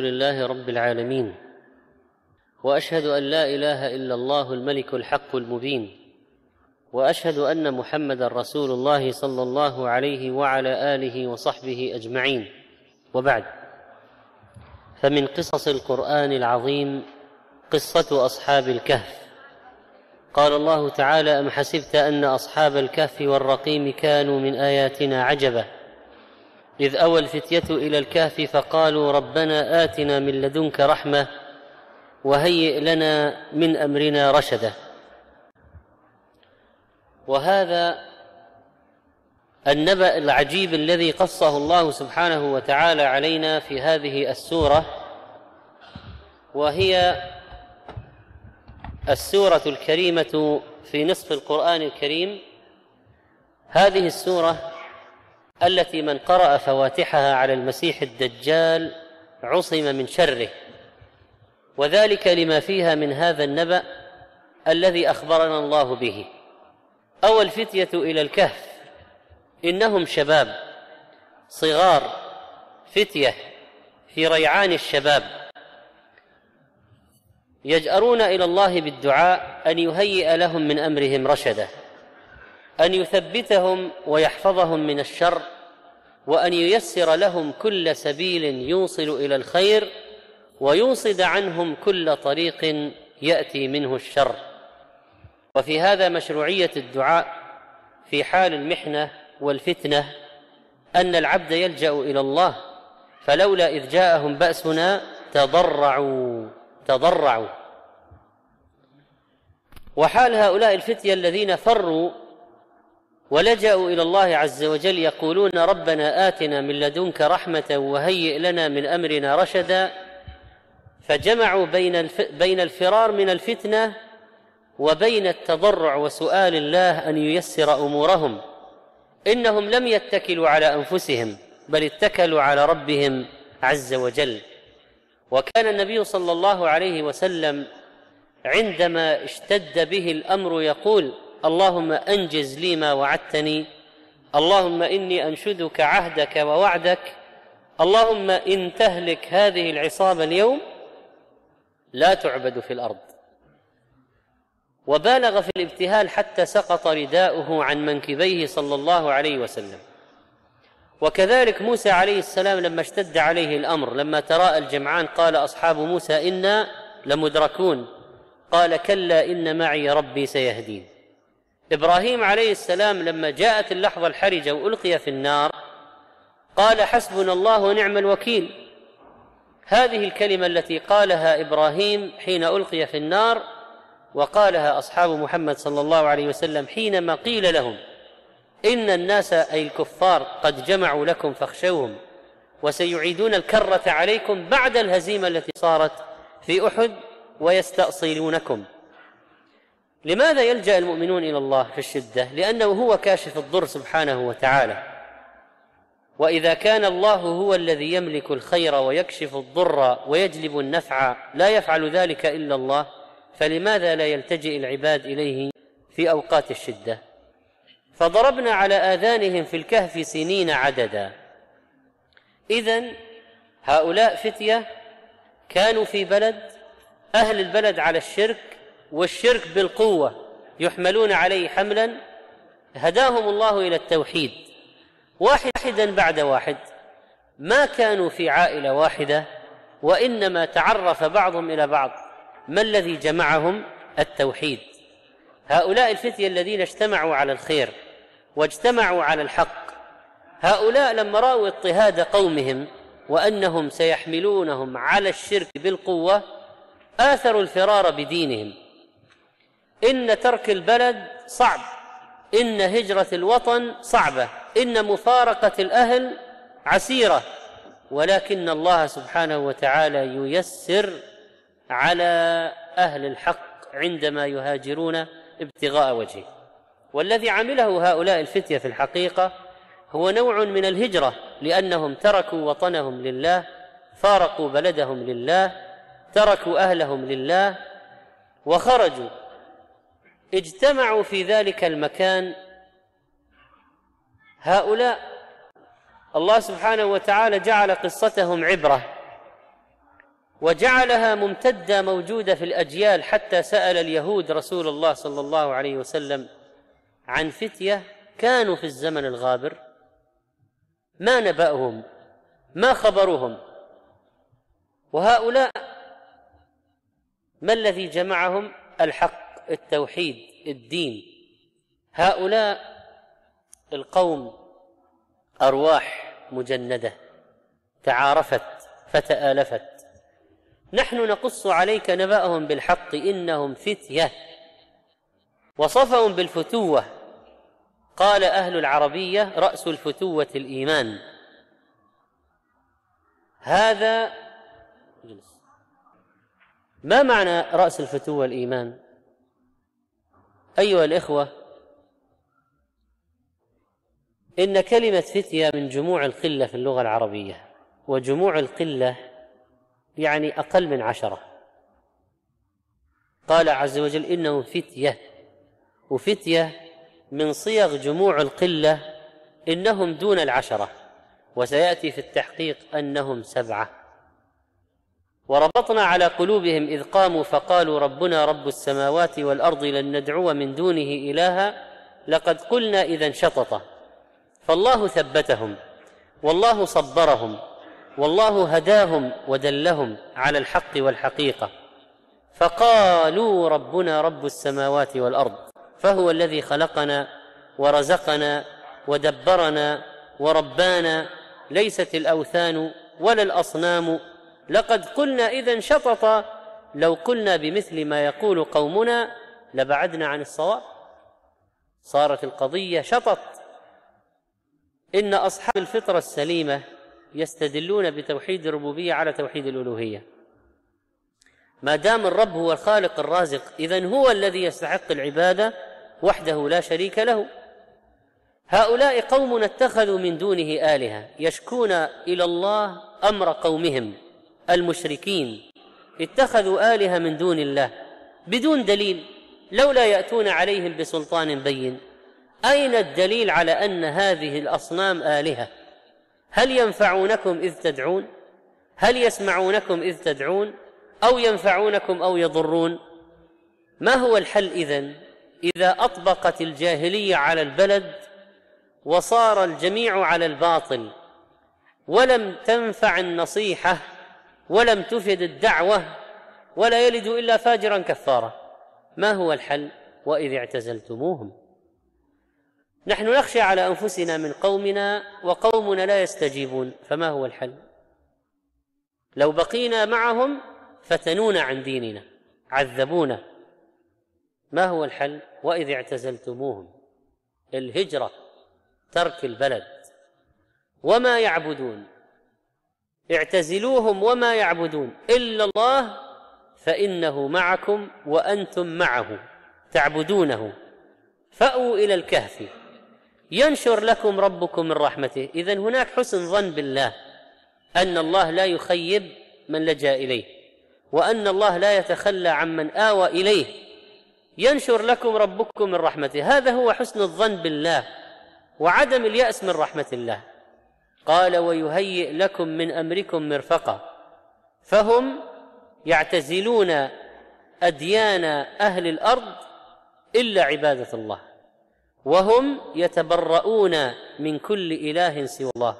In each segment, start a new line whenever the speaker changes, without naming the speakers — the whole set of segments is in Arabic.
لله رب العالمين واشهد ان لا اله الا الله الملك الحق المبين واشهد ان محمدا رسول الله صلى الله عليه وعلى اله وصحبه اجمعين وبعد فمن قصص القران العظيم قصه اصحاب الكهف قال الله تعالى ام حسبت ان اصحاب الكهف والرقيم كانوا من اياتنا عجبا إذ أوى الفتية إلى الكهف فقالوا ربنا آتنا من لدنك رحمة وهيئ لنا من أمرنا رشدا وهذا النبأ العجيب الذي قصه الله سبحانه وتعالى علينا في هذه السورة وهي السورة الكريمة في نصف القرآن الكريم هذه السورة التي من قرأ فواتحها على المسيح الدجال عصم من شره وذلك لما فيها من هذا النبأ الذي أخبرنا الله به أو الفتية إلى الكهف إنهم شباب صغار فتية في ريعان الشباب يجأرون إلى الله بالدعاء أن يهيئ لهم من أمرهم رشدا أن يثبتهم ويحفظهم من الشر وان ييسر لهم كل سبيل يوصل الى الخير ويوصد عنهم كل طريق ياتي منه الشر وفي هذا مشروعيه الدعاء في حال المحنه والفتنه ان العبد يلجا الى الله فلولا اذ جاءهم باسنا تضرعوا تضرعوا وحال هؤلاء الفتيه الذين فروا ولجأوا إلى الله عز وجل يقولون ربنا آتنا من لدنك رحمة وهيئ لنا من أمرنا رشدا فجمعوا بين بين الفرار من الفتنة وبين التضرع وسؤال الله أن ييسر أمورهم إنهم لم يتكلوا على أنفسهم بل اتكلوا على ربهم عز وجل وكان النبي صلى الله عليه وسلم عندما اشتد به الأمر يقول اللهم انجز لي ما وعدتني اللهم اني انشدك عهدك ووعدك اللهم ان تهلك هذه العصابه اليوم لا تعبد في الارض وبالغ في الابتهال حتى سقط رداؤه عن منكبيه صلى الله عليه وسلم وكذلك موسى عليه السلام لما اشتد عليه الامر لما تراءى الجمعان قال اصحاب موسى انا لمدركون قال كلا ان معي ربي سيهدين ابراهيم عليه السلام لما جاءت اللحظه الحرجه والقي في النار قال حسبنا الله ونعم الوكيل هذه الكلمه التي قالها ابراهيم حين القي في النار وقالها اصحاب محمد صلى الله عليه وسلم حينما قيل لهم ان الناس اي الكفار قد جمعوا لكم فاخشوهم وسيعيدون الكره عليكم بعد الهزيمه التي صارت في احد ويستاصلونكم لماذا يلجا المؤمنون الى الله في الشده لانه هو كاشف الضر سبحانه وتعالى واذا كان الله هو الذي يملك الخير ويكشف الضر ويجلب النفع لا يفعل ذلك الا الله فلماذا لا يلتجئ العباد اليه في اوقات الشده فضربنا على اذانهم في الكهف سنين عددا اذا هؤلاء فتيه كانوا في بلد اهل البلد على الشرك والشرك بالقوه يحملون عليه حملا هداهم الله الى التوحيد واحدا بعد واحد ما كانوا في عائله واحده وانما تعرف بعضهم الى بعض ما الذي جمعهم التوحيد هؤلاء الفتيه الذين اجتمعوا على الخير واجتمعوا على الحق هؤلاء لما راوا اضطهاد قومهم وانهم سيحملونهم على الشرك بالقوه اثروا الفرار بدينهم إن ترك البلد صعب إن هجرة الوطن صعبة إن مفارقة الأهل عسيرة ولكن الله سبحانه وتعالى ييسر على أهل الحق عندما يهاجرون ابتغاء وجهه والذي عمله هؤلاء الفتية في الحقيقة هو نوع من الهجرة لأنهم تركوا وطنهم لله فارقوا بلدهم لله تركوا أهلهم لله وخرجوا اجتمعوا في ذلك المكان هؤلاء الله سبحانه وتعالى جعل قصتهم عبره وجعلها ممتده موجوده في الاجيال حتى سال اليهود رسول الله صلى الله عليه وسلم عن فتيه كانوا في الزمن الغابر ما نبأهم ما خبرهم وهؤلاء ما الذي جمعهم الحق التوحيد الدين هؤلاء القوم أرواح مجندة تعارفت فتآلفت نحن نقص عليك نبأهم بالحق إنهم فتية وصفهم بالفتوة قال أهل العربية رأس الفتوة الإيمان هذا ما معنى رأس الفتوة الإيمان أيها الإخوة إن كلمة فتية من جموع القلة في اللغة العربية وجموع القلة يعني أقل من عشرة قال عز وجل إنه فتية وفتية من صيغ جموع القلة إنهم دون العشرة وسيأتي في التحقيق أنهم سبعة وربطنا على قلوبهم اذ قاموا فقالوا ربنا رب السماوات والارض لن ندعو من دونه الها لقد قلنا اذا شطط فالله ثبتهم والله صبرهم والله هداهم ودلهم على الحق والحقيقه فقالوا ربنا رب السماوات والارض فهو الذي خلقنا ورزقنا ودبرنا وربانا ليست الاوثان ولا الاصنام لقد قلنا إذا شطط لو قلنا بمثل ما يقول قومنا لبعدنا عن الصواب صارت القضية شطط إن أصحاب الفطرة السليمة يستدلون بتوحيد الربوبية على توحيد الألوهية ما دام الرب هو الخالق الرازق إذا هو الذي يستحق العبادة وحده لا شريك له هؤلاء قوم اتخذوا من دونه آلهة يشكون إلى الله أمر قومهم المشركين اتخذوا آلهة من دون الله بدون دليل لولا يأتون عليهم بسلطان بين أين الدليل على أن هذه الأصنام آلهة هل ينفعونكم إذ تدعون هل يسمعونكم إذ تدعون أو ينفعونكم أو يضرون ما هو الحل إذن إذا أطبقت الجاهلية على البلد وصار الجميع على الباطل ولم تنفع النصيحه ولم تفد الدعوة ولا يلد إلا فاجرا كفارا ما هو الحل وإذ اعتزلتموهم نحن نخشى على أنفسنا من قومنا وقومنا لا يستجيبون فما هو الحل لو بقينا معهم فتنونا عن ديننا عذبونا ما هو الحل وإذ اعتزلتموهم الهجرة ترك البلد وما يعبدون اعتزلوهم وما يعبدون الا الله فانه معكم وانتم معه تعبدونه فاووا الى الكهف ينشر لكم ربكم من رحمته اذا هناك حسن ظن بالله ان الله لا يخيب من لجا اليه وان الله لا يتخلى عمن اوى اليه ينشر لكم ربكم من رحمته هذا هو حسن الظن بالله وعدم الياس من رحمه الله قال ويهيئ لكم من امركم مرفقه فهم يعتزلون اديان اهل الارض الا عباده الله وهم يتبرؤون من كل اله سوى الله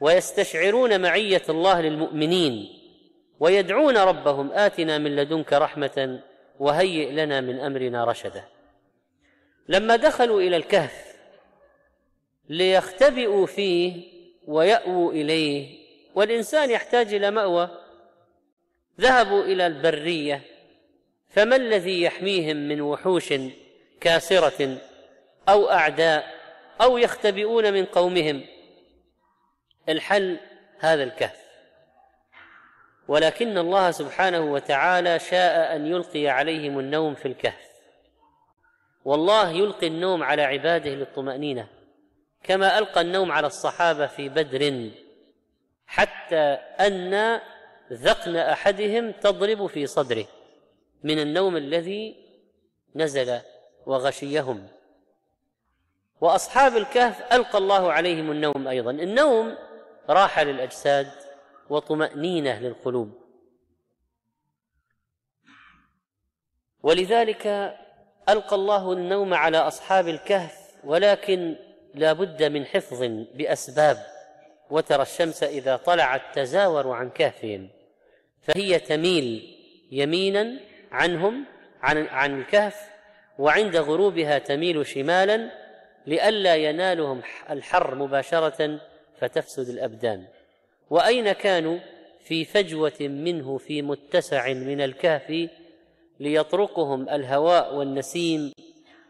ويستشعرون معيه الله للمؤمنين ويدعون ربهم اتنا من لدنك رحمه وهيئ لنا من امرنا رشدا لما دخلوا الى الكهف ليختبئوا فيه ويأووا إليه والإنسان يحتاج إلى مأوى ذهبوا إلى البرية فما الذي يحميهم من وحوش كاسرة أو أعداء أو يختبئون من قومهم الحل هذا الكهف ولكن الله سبحانه وتعالى شاء أن يلقي عليهم النوم في الكهف والله يلقي النوم على عباده للطمأنينة كما القى النوم على الصحابه في بدر حتى ان ذقن احدهم تضرب في صدره من النوم الذي نزل وغشيهم واصحاب الكهف القى الله عليهم النوم ايضا النوم راحه للاجساد وطمانينه للقلوب ولذلك القى الله النوم على اصحاب الكهف ولكن لا بد من حفظ بأسباب وترى الشمس إذا طلعت تزاور عن كهفهم فهي تميل يمينا عنهم عن عن الكهف وعند غروبها تميل شمالا لئلا ينالهم الحر مباشرة فتفسد الأبدان وأين كانوا في فجوة منه في متسع من الكهف ليطرقهم الهواء والنسيم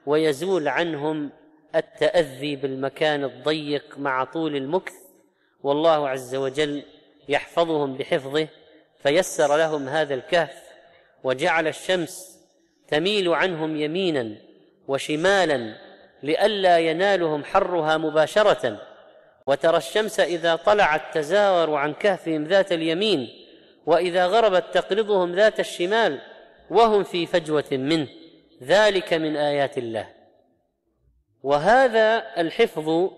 ويزول عنهم التاذي بالمكان الضيق مع طول المكث والله عز وجل يحفظهم بحفظه فيسر لهم هذا الكهف وجعل الشمس تميل عنهم يمينا وشمالا لئلا ينالهم حرها مباشره وترى الشمس اذا طلعت تزاور عن كهفهم ذات اليمين واذا غربت تقرضهم ذات الشمال وهم في فجوه منه ذلك من ايات الله وهذا الحفظ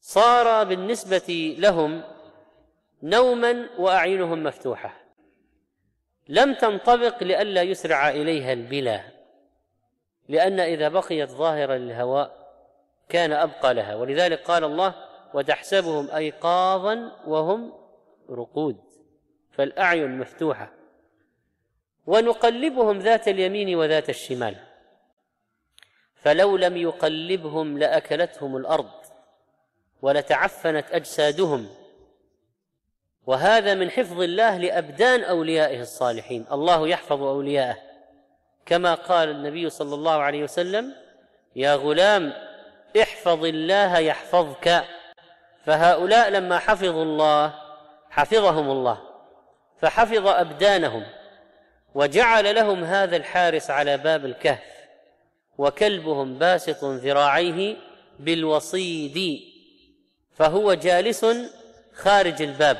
صار بالنسبة لهم نوما وأعينهم مفتوحة لم تنطبق لئلا يسرع إليها البلا لأن إذا بقيت ظاهرة للهواء كان أبقى لها ولذلك قال الله وتحسبهم أيقاظا وهم رقود فالأعين مفتوحة ونقلبهم ذات اليمين وذات الشمال فلو لم يقلبهم لاكلتهم الارض ولتعفنت اجسادهم وهذا من حفظ الله لابدان اوليائه الصالحين الله يحفظ اولياءه كما قال النبي صلى الله عليه وسلم يا غلام احفظ الله يحفظك فهؤلاء لما حفظوا الله حفظهم الله فحفظ ابدانهم وجعل لهم هذا الحارس على باب الكهف وكلبهم باسط ذراعيه بالوصيد فهو جالس خارج الباب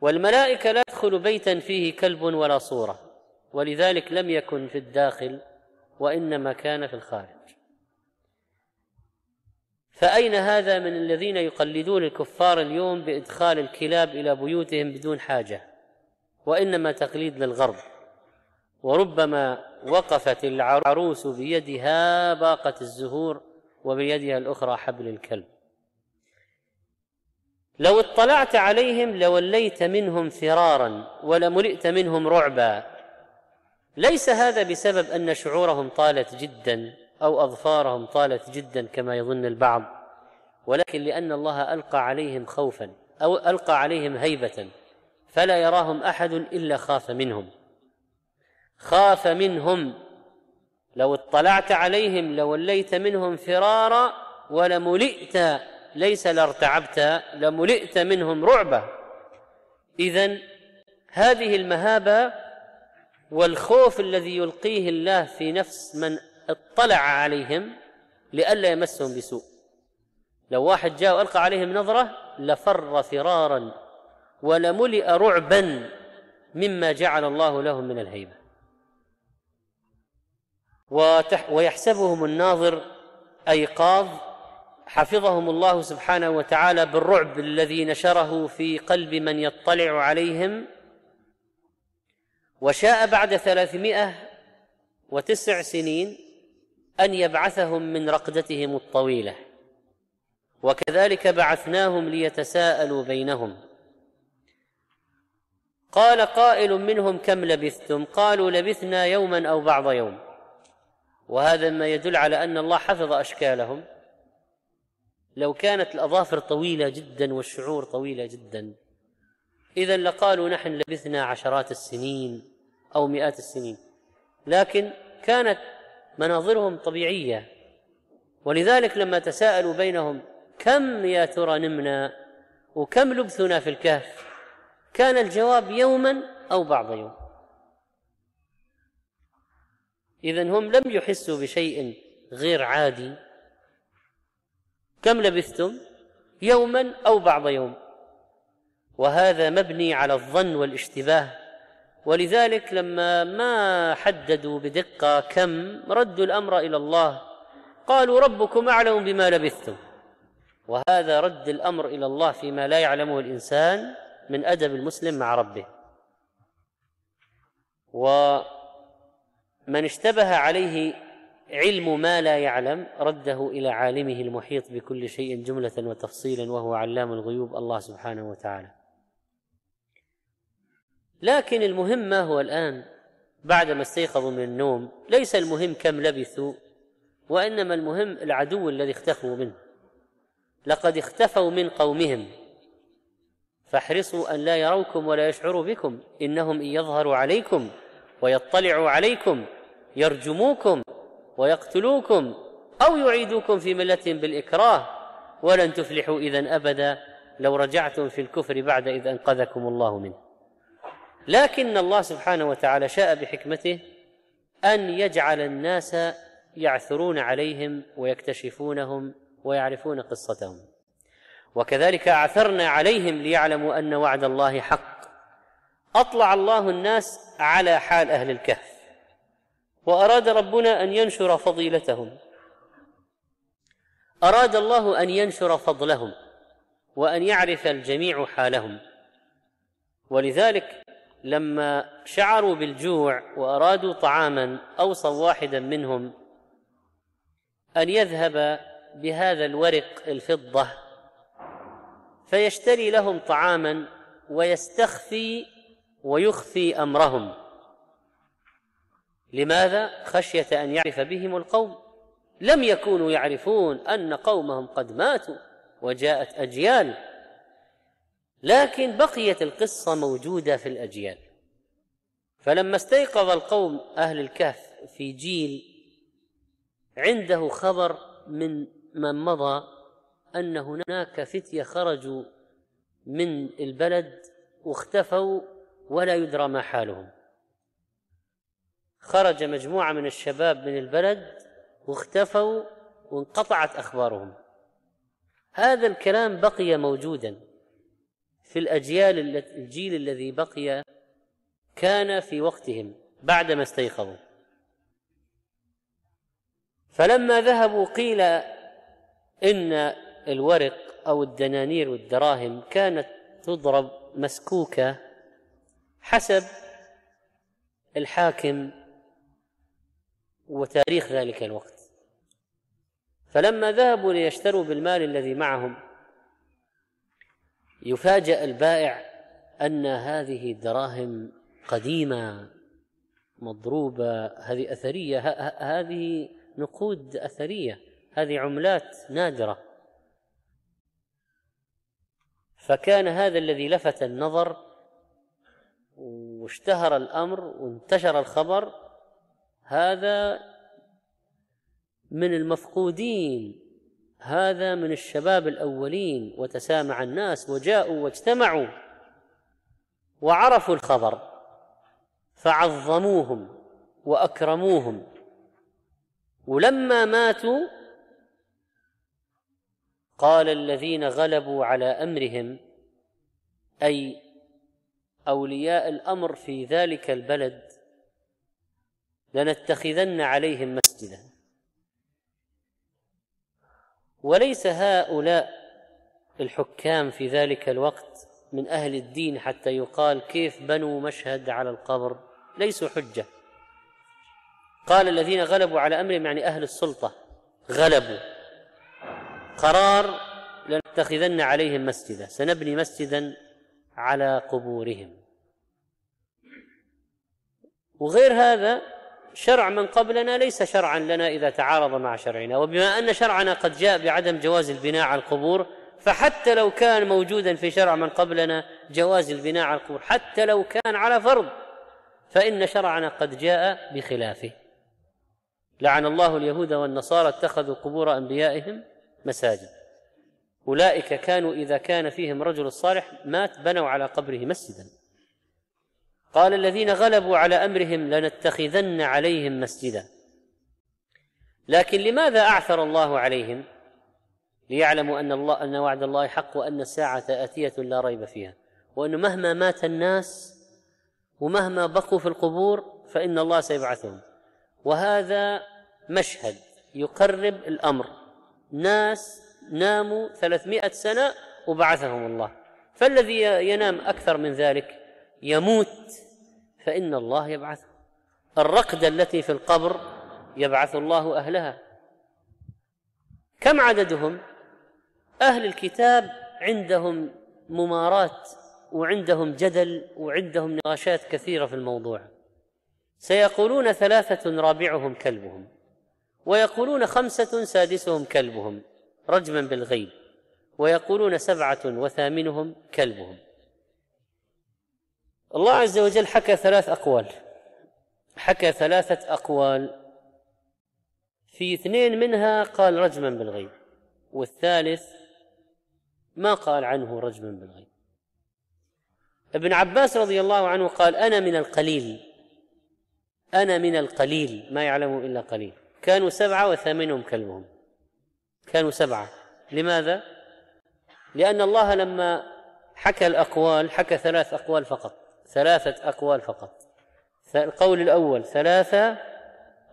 والملائكة لا تدخل بيتا فيه كلب ولا صورة ولذلك لم يكن في الداخل وإنما كان في الخارج فأين هذا من الذين يقلدون الكفار اليوم بإدخال الكلاب إلى بيوتهم بدون حاجة وإنما تقليد للغرب وربما وقفت العروس بيدها باقة الزهور وبيدها الأخرى حبل الكلب لو اطلعت عليهم لوليت منهم فرارا ولملئت منهم رعبا ليس هذا بسبب أن شعورهم طالت جدا أو أظفارهم طالت جدا كما يظن البعض ولكن لأن الله ألقى عليهم خوفا أو ألقى عليهم هيبة فلا يراهم أحد إلا خاف منهم خاف منهم لو اطلعت عليهم لوليت منهم فرارا ولملئت ليس لارتعبت لملئت منهم رعبا اذا هذه المهابه والخوف الذي يلقيه الله في نفس من اطلع عليهم لئلا يمسهم بسوء لو واحد جاء والقى عليهم نظره لفر فرارا ولملئ رعبا مما جعل الله لهم من الهيبه ويحسبهم الناظر ايقاظ حفظهم الله سبحانه وتعالى بالرعب الذي نشره في قلب من يطلع عليهم وشاء بعد ثلاثمائة وتسع سنين أن يبعثهم من رقدتهم الطويلة وكذلك بعثناهم ليتساءلوا بينهم قال قائل منهم كم لبثتم قالوا لبثنا يوما أو بعض يوم وهذا ما يدل على أن الله حفظ أشكالهم لو كانت الأظافر طويلة جدا والشعور طويلة جدا إذا لقالوا نحن لبثنا عشرات السنين أو مئات السنين لكن كانت مناظرهم طبيعية ولذلك لما تساءلوا بينهم كم يا ترى نمنا وكم لبثنا في الكهف كان الجواب يوما أو بعض يوم إذا هم لم يحسوا بشيء غير عادي كم لبثتم؟ يوما أو بعض يوم وهذا مبني على الظن والاشتباه ولذلك لما ما حددوا بدقة كم ردوا الأمر إلى الله قالوا ربكم أعلم بما لبثتم وهذا رد الأمر إلى الله فيما لا يعلمه الإنسان من أدب المسلم مع ربه و من اشتبه عليه علم ما لا يعلم رده الى عالمه المحيط بكل شيء جمله وتفصيلا وهو علام الغيوب الله سبحانه وتعالى لكن المهم ما هو الان بعدما استيقظوا من النوم ليس المهم كم لبثوا وانما المهم العدو الذي اختفوا منه لقد اختفوا من قومهم فاحرصوا ان لا يروكم ولا يشعروا بكم انهم ان يظهروا عليكم ويطلعوا عليكم يرجموكم ويقتلوكم أو يعيدوكم في ملتهم بالإكراه ولن تفلحوا إذا أبدا لو رجعتم في الكفر بعد إذ أنقذكم الله منه لكن الله سبحانه وتعالى شاء بحكمته أن يجعل الناس يعثرون عليهم ويكتشفونهم ويعرفون قصتهم وكذلك عثرنا عليهم ليعلموا ان وعد الله حق اطلع الله الناس على حال اهل الكهف واراد ربنا ان ينشر فضيلتهم اراد الله ان ينشر فضلهم وان يعرف الجميع حالهم ولذلك لما شعروا بالجوع وارادوا طعاما اوصوا واحدا منهم ان يذهب بهذا الورق الفضه فيشتري لهم طعاما ويستخفي ويخفي امرهم لماذا خشيه ان يعرف بهم القوم لم يكونوا يعرفون ان قومهم قد ماتوا وجاءت اجيال لكن بقيت القصه موجوده في الاجيال فلما استيقظ القوم اهل الكهف في جيل عنده خبر من من مضى ان هناك فتيه خرجوا من البلد واختفوا ولا يدرى ما حالهم خرج مجموعة من الشباب من البلد واختفوا وانقطعت أخبارهم هذا الكلام بقي موجودا في الأجيال الجيل الذي بقي كان في وقتهم بعدما استيقظوا فلما ذهبوا قيل إن الورق أو الدنانير والدراهم كانت تضرب مسكوكة حسب الحاكم وتاريخ ذلك الوقت فلما ذهبوا ليشتروا بالمال الذي معهم يفاجأ البائع أن هذه الدراهم قديمة مضروبة هذه أثرية هذه نقود أثرية هذه عملات نادرة فكان هذا الذي لفت النظر واشتهر الأمر وانتشر الخبر هذا من المفقودين هذا من الشباب الأولين وتسامع الناس وجاءوا واجتمعوا وعرفوا الخبر فعظموهم وأكرموهم ولما ماتوا قال الذين غلبوا على أمرهم أي أولياء الأمر في ذلك البلد لنتخذن عليهم مسجدا وليس هؤلاء الحكام في ذلك الوقت من أهل الدين حتى يقال كيف بنوا مشهد على القبر ليسوا حجة قال الذين غلبوا على أمرهم يعني أهل السلطة غلبوا قرار لنتخذن عليهم مسجدا سنبني مسجدا على قبورهم وغير هذا شرع من قبلنا ليس شرعا لنا إذا تعارض مع شرعنا وبما أن شرعنا قد جاء بعدم جواز البناء على القبور فحتى لو كان موجودا في شرع من قبلنا جواز البناء على القبور حتى لو كان على فرض فإن شرعنا قد جاء بخلافه لعن الله اليهود والنصارى اتخذوا قبور أنبيائهم مساجد أولئك كانوا إذا كان فيهم رجل صالح مات بنوا على قبره مسجدا قال الذين غلبوا على امرهم لنتخذن عليهم مسجدا لكن لماذا اعثر الله عليهم ليعلموا ان الله ان وعد الله حق وان الساعه اتيه لا ريب فيها وانه مهما مات الناس ومهما بقوا في القبور فان الله سيبعثهم وهذا مشهد يقرب الامر ناس ناموا 300 سنه وبعثهم الله فالذي ينام اكثر من ذلك يموت فإن الله يبعثه الرقدة التي في القبر يبعث الله أهلها كم عددهم أهل الكتاب عندهم ممارات وعندهم جدل وعندهم نقاشات كثيرة في الموضوع سيقولون ثلاثة رابعهم كلبهم ويقولون خمسة سادسهم كلبهم رجما بالغيب ويقولون سبعة وثامنهم كلبهم الله عز وجل حكى ثلاث أقوال حكى ثلاثة أقوال في اثنين منها قال رجما بالغيب والثالث ما قال عنه رجما بالغيب ابن عباس رضي الله عنه قال أنا من القليل أنا من القليل ما يعلم إلا قليل كانوا سبعة وثامنهم كلبهم كانوا سبعة لماذا؟ لأن الله لما حكى الأقوال حكى ثلاث أقوال فقط ثلاثة أقوال فقط القول الأول ثلاثة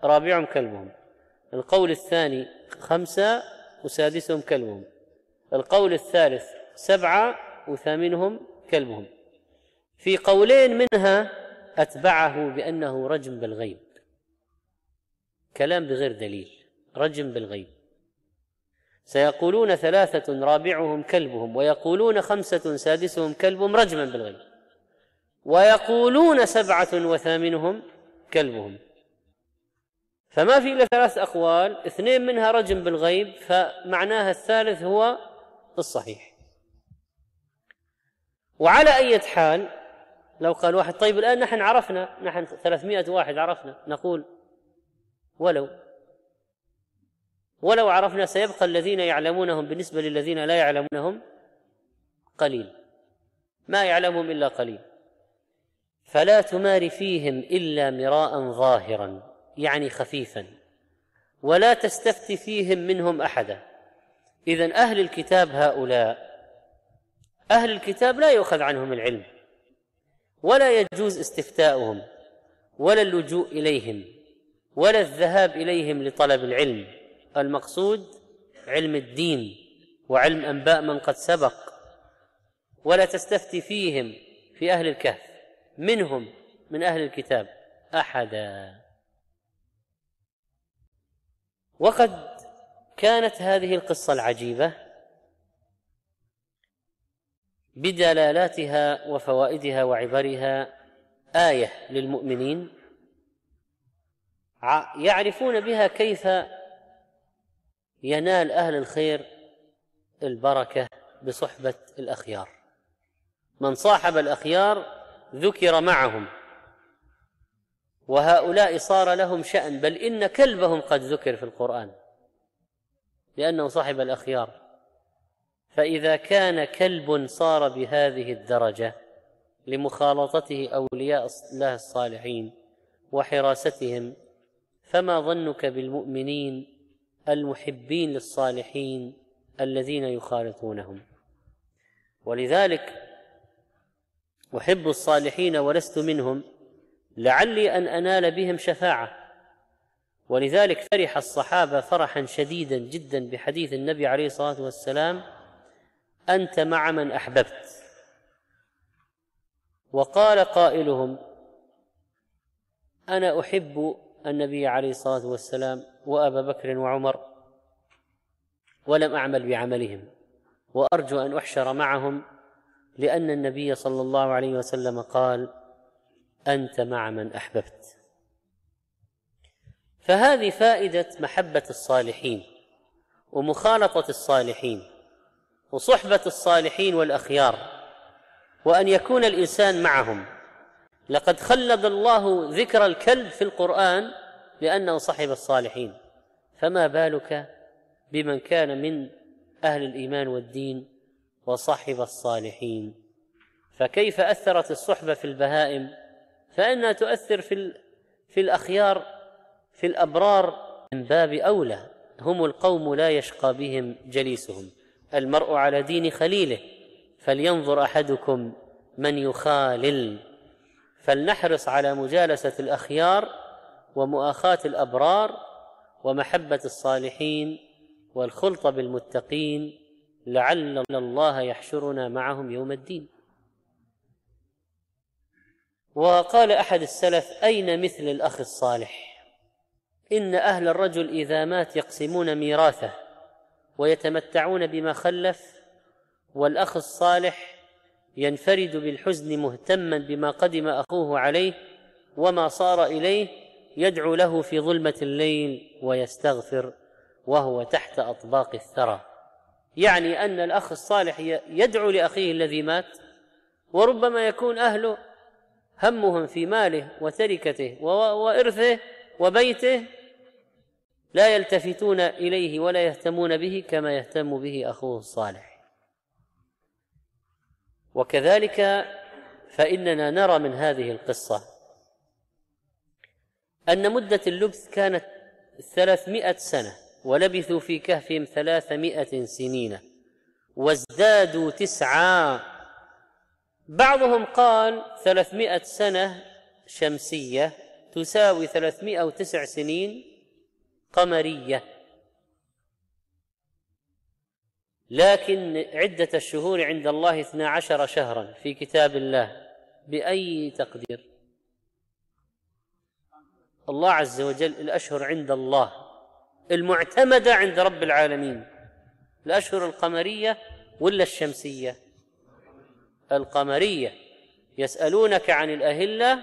رابعهم كلبهم القول الثاني خمسة وسادسهم كلبهم القول الثالث سبعة وثامنهم كلبهم في قولين منها أتبعه بأنه رجم بالغيب كلام بغير دليل رجم بالغيب سيقولون ثلاثة رابعهم كلبهم ويقولون خمسة سادسهم كلبهم رجما بالغيب ويقولون سبعة وثامنهم كلبهم فما في إلا ثلاث أقوال اثنين منها رجم بالغيب فمعناها الثالث هو الصحيح وعلى أي حال لو قال واحد طيب الآن نحن عرفنا نحن ثلاثمائة واحد عرفنا نقول ولو ولو عرفنا سيبقى الذين يعلمونهم بالنسبة للذين لا يعلمونهم قليل ما يعلمهم إلا قليل فلا تمار فيهم الا مراء ظاهرا يعني خفيفا ولا تستفت فيهم منهم احدا اذا اهل الكتاب هؤلاء اهل الكتاب لا يؤخذ عنهم العلم ولا يجوز استفتاؤهم ولا اللجوء اليهم ولا الذهاب اليهم لطلب العلم المقصود علم الدين وعلم انباء من قد سبق ولا تستفتي فيهم في اهل الكهف منهم من أهل الكتاب أحدا وقد كانت هذه القصة العجيبة بدلالاتها وفوائدها وعبرها آية للمؤمنين يعرفون بها كيف ينال أهل الخير البركة بصحبة الأخيار من صاحب الأخيار ذكر معهم وهؤلاء صار لهم شأن بل إن كلبهم قد ذكر في القرآن لأنه صاحب الأخيار فإذا كان كلب صار بهذه الدرجة لمخالطته أولياء الله الصالحين وحراستهم فما ظنك بالمؤمنين المحبين للصالحين الذين يخالطونهم ولذلك احب الصالحين ولست منهم لعلي ان انال بهم شفاعه ولذلك فرح الصحابه فرحا شديدا جدا بحديث النبي عليه الصلاه والسلام انت مع من احببت وقال قائلهم انا احب النبي عليه الصلاه والسلام وابا بكر وعمر ولم اعمل بعملهم وارجو ان احشر معهم لأن النبي صلى الله عليه وسلم قال أنت مع من أحببت فهذه فائدة محبة الصالحين ومخالطة الصالحين وصحبة الصالحين والأخيار وأن يكون الإنسان معهم لقد خلد الله ذكر الكلب في القرآن لأنه صحب الصالحين فما بالك بمن كان من أهل الإيمان والدين وصحب الصالحين فكيف أثرت الصحبة في البهائم فإنها تؤثر في, في الأخيار في الأبرار من باب أولى هم القوم لا يشقى بهم جليسهم المرء على دين خليله فلينظر أحدكم من يخالل فلنحرص على مجالسة الأخيار ومؤاخاة الأبرار ومحبة الصالحين والخلطة بالمتقين لعل الله يحشرنا معهم يوم الدين وقال احد السلف اين مثل الاخ الصالح ان اهل الرجل اذا مات يقسمون ميراثه ويتمتعون بما خلف والاخ الصالح ينفرد بالحزن مهتما بما قدم اخوه عليه وما صار اليه يدعو له في ظلمه الليل ويستغفر وهو تحت اطباق الثرى يعني ان الاخ الصالح يدعو لاخيه الذي مات وربما يكون اهله همهم في ماله وتركته وارثه وبيته لا يلتفتون اليه ولا يهتمون به كما يهتم به اخوه الصالح وكذلك فاننا نرى من هذه القصه ان مده اللبث كانت ثلاثمائه سنه ولبثوا في كهفهم ثلاثمائة سنين وازدادوا تسعا بعضهم قال ثلاثمائة سنة شمسية تساوي ثلاثمائة وتسع سنين قمرية لكن عدة الشهور عند الله اثنا عشر شهرا في كتاب الله بأي تقدير الله عز وجل الأشهر عند الله المعتمدة عند رب العالمين الأشهر القمرية ولا الشمسية القمرية يسألونك عن الأهلة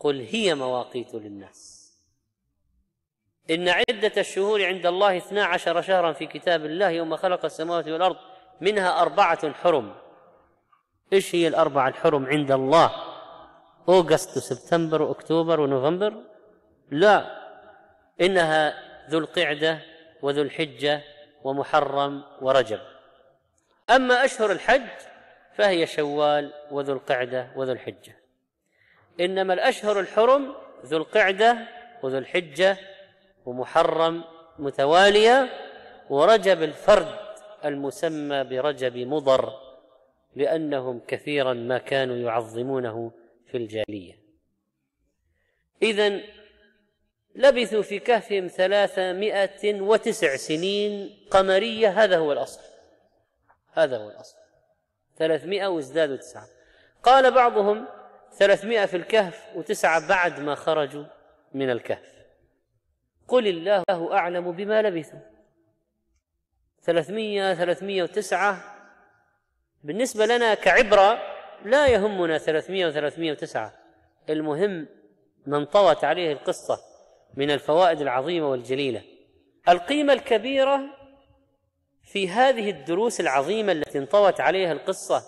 قل هي مواقيت للناس إن عدة الشهور عند الله اثنا عشر شهرا في كتاب الله يوم خلق السماوات والأرض منها أربعة حرم إيش هي الأربعة الحرم عند الله أوغست وسبتمبر وأكتوبر ونوفمبر لا إنها ذو القعده وذو الحجه ومحرم ورجب اما اشهر الحج فهي شوال وذو القعده وذو الحجه انما الاشهر الحرم ذو القعده وذو الحجه ومحرم متواليه ورجب الفرد المسمى برجب مضر لانهم كثيرا ما كانوا يعظمونه في الجاهليه اذا لبثوا في كهفهم ثلاثمائة وتسع سنين قمرية هذا هو الأصل هذا هو الأصل ثلاثمائة وازدادوا تسعة قال بعضهم ثلاثمائة في الكهف وتسعة بعد ما خرجوا من الكهف قل الله أعلم بما لبثوا ثلاثمائة ثلاثمائة وتسعة بالنسبة لنا كعبرة لا يهمنا ثلاثمائة وثلاثمائة وتسعة المهم ما انطوت عليه القصة من الفوائد العظيمه والجليله القيمه الكبيره في هذه الدروس العظيمه التي انطوت عليها القصه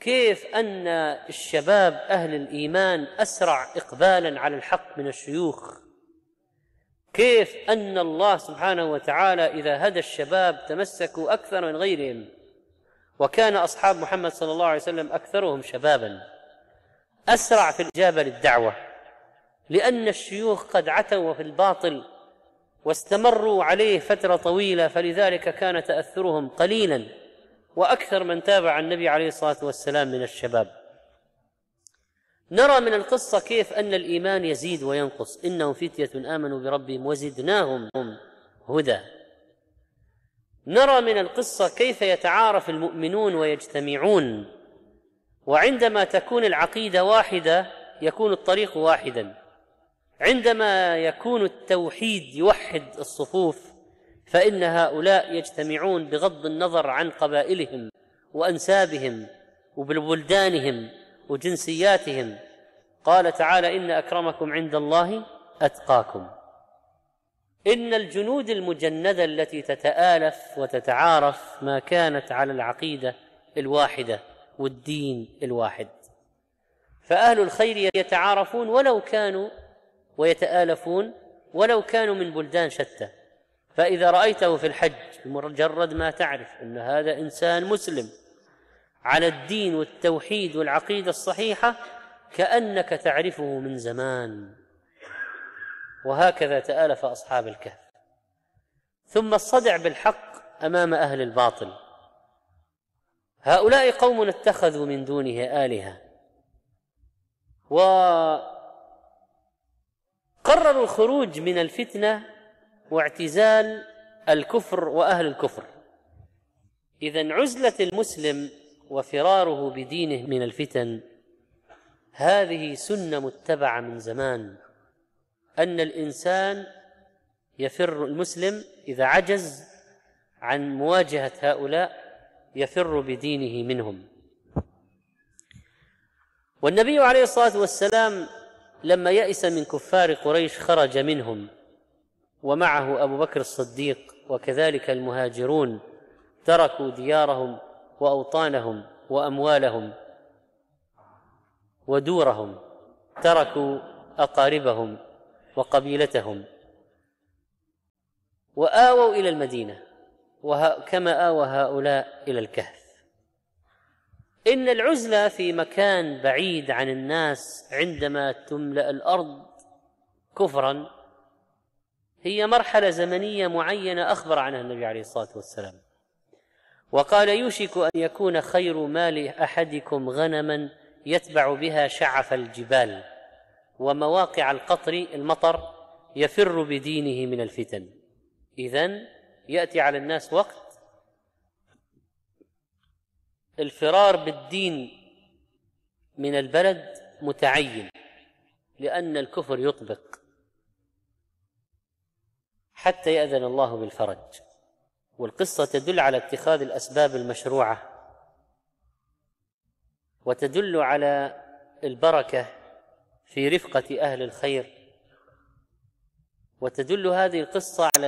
كيف ان الشباب اهل الايمان اسرع اقبالا على الحق من الشيوخ كيف ان الله سبحانه وتعالى اذا هدى الشباب تمسكوا اكثر من غيرهم وكان اصحاب محمد صلى الله عليه وسلم اكثرهم شبابا اسرع في الاجابه للدعوه لأن الشيوخ قد عتوا في الباطل واستمروا عليه فترة طويلة فلذلك كان تأثرهم قليلا وأكثر من تابع النبي عليه الصلاة والسلام من الشباب نرى من القصة كيف أن الإيمان يزيد وينقص إنهم فتية آمنوا بربهم وزدناهم هدى نرى من القصة كيف يتعارف المؤمنون ويجتمعون وعندما تكون العقيدة واحدة يكون الطريق واحدا عندما يكون التوحيد يوحد الصفوف فإن هؤلاء يجتمعون بغض النظر عن قبائلهم وأنسابهم وبلدانهم وجنسياتهم قال تعالى إن أكرمكم عند الله أتقاكم إن الجنود المجندة التي تتآلف وتتعارف ما كانت على العقيدة الواحدة والدين الواحد فأهل الخير يتعارفون ولو كانوا ويتآلفون ولو كانوا من بلدان شتى فإذا رأيته في الحج مجرد ما تعرف أن هذا إنسان مسلم على الدين والتوحيد والعقيدة الصحيحة كأنك تعرفه من زمان وهكذا تآلف أصحاب الكهف ثم الصدع بالحق أمام أهل الباطل هؤلاء قوم اتخذوا من دونه آلهة و قرروا الخروج من الفتنه واعتزال الكفر واهل الكفر اذا عزله المسلم وفراره بدينه من الفتن هذه سنه متبعه من زمان ان الانسان يفر المسلم اذا عجز عن مواجهه هؤلاء يفر بدينه منهم والنبي عليه الصلاه والسلام لما يئس من كفار قريش خرج منهم ومعه ابو بكر الصديق وكذلك المهاجرون تركوا ديارهم واوطانهم واموالهم ودورهم تركوا اقاربهم وقبيلتهم واووا الى المدينه وكما اوى هؤلاء الى الكهف إن العزلة في مكان بعيد عن الناس عندما تملأ الأرض كفرا هي مرحلة زمنية معينة أخبر عنها النبي عليه الصلاة والسلام وقال يوشك أن يكون خير مال أحدكم غنما يتبع بها شعف الجبال ومواقع القطر المطر يفر بدينه من الفتن إذا يأتي على الناس وقت الفرار بالدين من البلد متعين لأن الكفر يطبق حتى يأذن الله بالفرج والقصة تدل على اتخاذ الأسباب المشروعة وتدل على البركة في رفقة أهل الخير وتدل هذه القصة على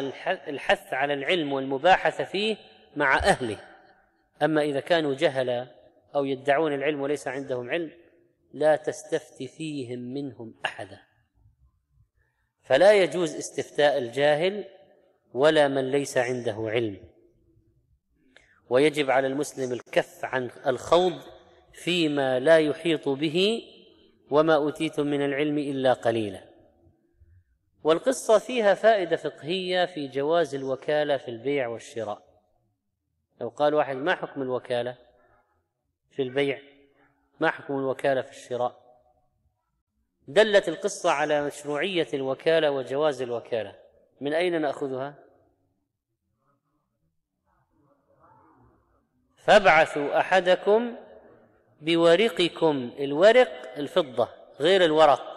الحث على العلم والمباحثة فيه مع أهله أما إذا كانوا جهلا أو يدعون العلم وليس عندهم علم لا تستفت فيهم منهم أحدا فلا يجوز استفتاء الجاهل ولا من ليس عنده علم ويجب على المسلم الكف عن الخوض فيما لا يحيط به وما اوتيتم من العلم الا قليلا والقصه فيها فائده فقهيه في جواز الوكاله في البيع والشراء لو قال واحد ما حكم الوكالة في البيع ما حكم الوكالة في الشراء دلت القصة على مشروعية الوكالة وجواز الوكالة من أين نأخذها؟ فابعثوا أحدكم بورقكم الورق الفضة غير الورق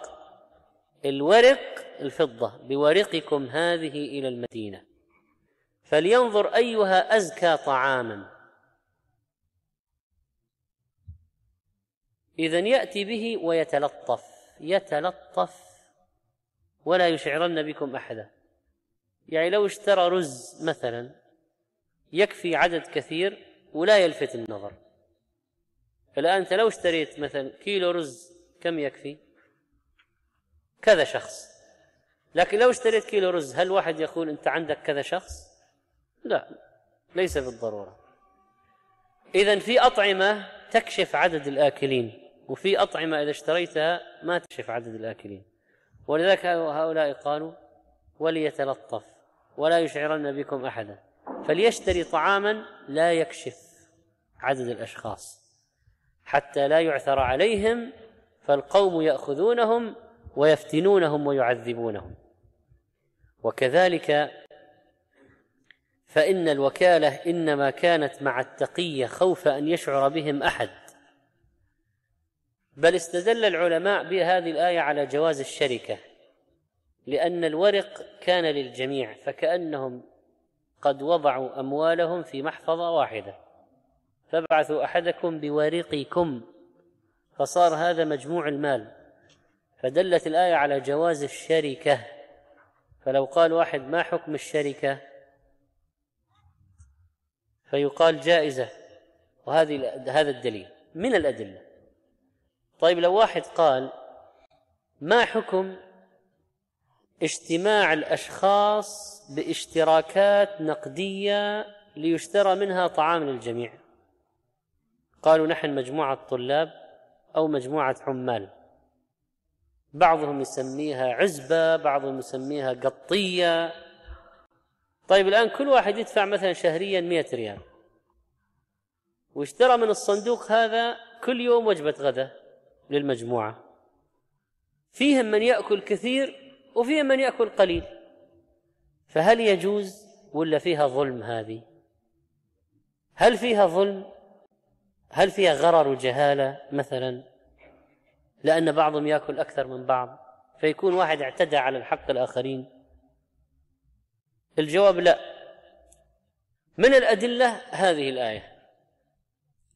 الورق الفضة بورقكم هذه إلى المدينة فلينظر أيها أزكى طعاما إذا يأتي به ويتلطف يتلطف ولا يشعرن بكم أحدا يعني لو اشترى رز مثلا يكفي عدد كثير ولا يلفت النظر الآن أنت لو اشتريت مثلا كيلو رز كم يكفي كذا شخص لكن لو اشتريت كيلو رز هل واحد يقول أنت عندك كذا شخص لا ليس بالضروره اذا في اطعمه تكشف عدد الاكلين وفي اطعمه اذا اشتريتها ما تكشف عدد الاكلين ولذلك هؤلاء قالوا وليتلطف ولا يشعرن بكم احدا فليشتري طعاما لا يكشف عدد الاشخاص حتى لا يعثر عليهم فالقوم ياخذونهم ويفتنونهم ويعذبونهم وكذلك فإن الوكالة إنما كانت مع التقية خوف أن يشعر بهم أحد بل استدل العلماء بهذه الآية على جواز الشركة لأن الورق كان للجميع فكأنهم قد وضعوا أموالهم في محفظة واحدة فابعثوا أحدكم بورقكم فصار هذا مجموع المال فدلت الآية على جواز الشركة فلو قال واحد ما حكم الشركة فيقال جائزة وهذه هذا الدليل من الأدلة طيب لو واحد قال ما حكم اجتماع الأشخاص باشتراكات نقدية ليشترى منها طعام للجميع قالوا نحن مجموعة طلاب أو مجموعة عمال بعضهم يسميها عزبة بعضهم يسميها قطية طيب الآن كل واحد يدفع مثلا شهريا 100 ريال واشترى من الصندوق هذا كل يوم وجبة غداء للمجموعة فيهم من يأكل كثير وفيهم من يأكل قليل فهل يجوز ولا فيها ظلم هذه هل فيها ظلم هل فيها غرر وجهالة مثلا لأن بعضهم يأكل أكثر من بعض فيكون واحد اعتدى على الحق الآخرين الجواب لا من الأدلة هذه الآية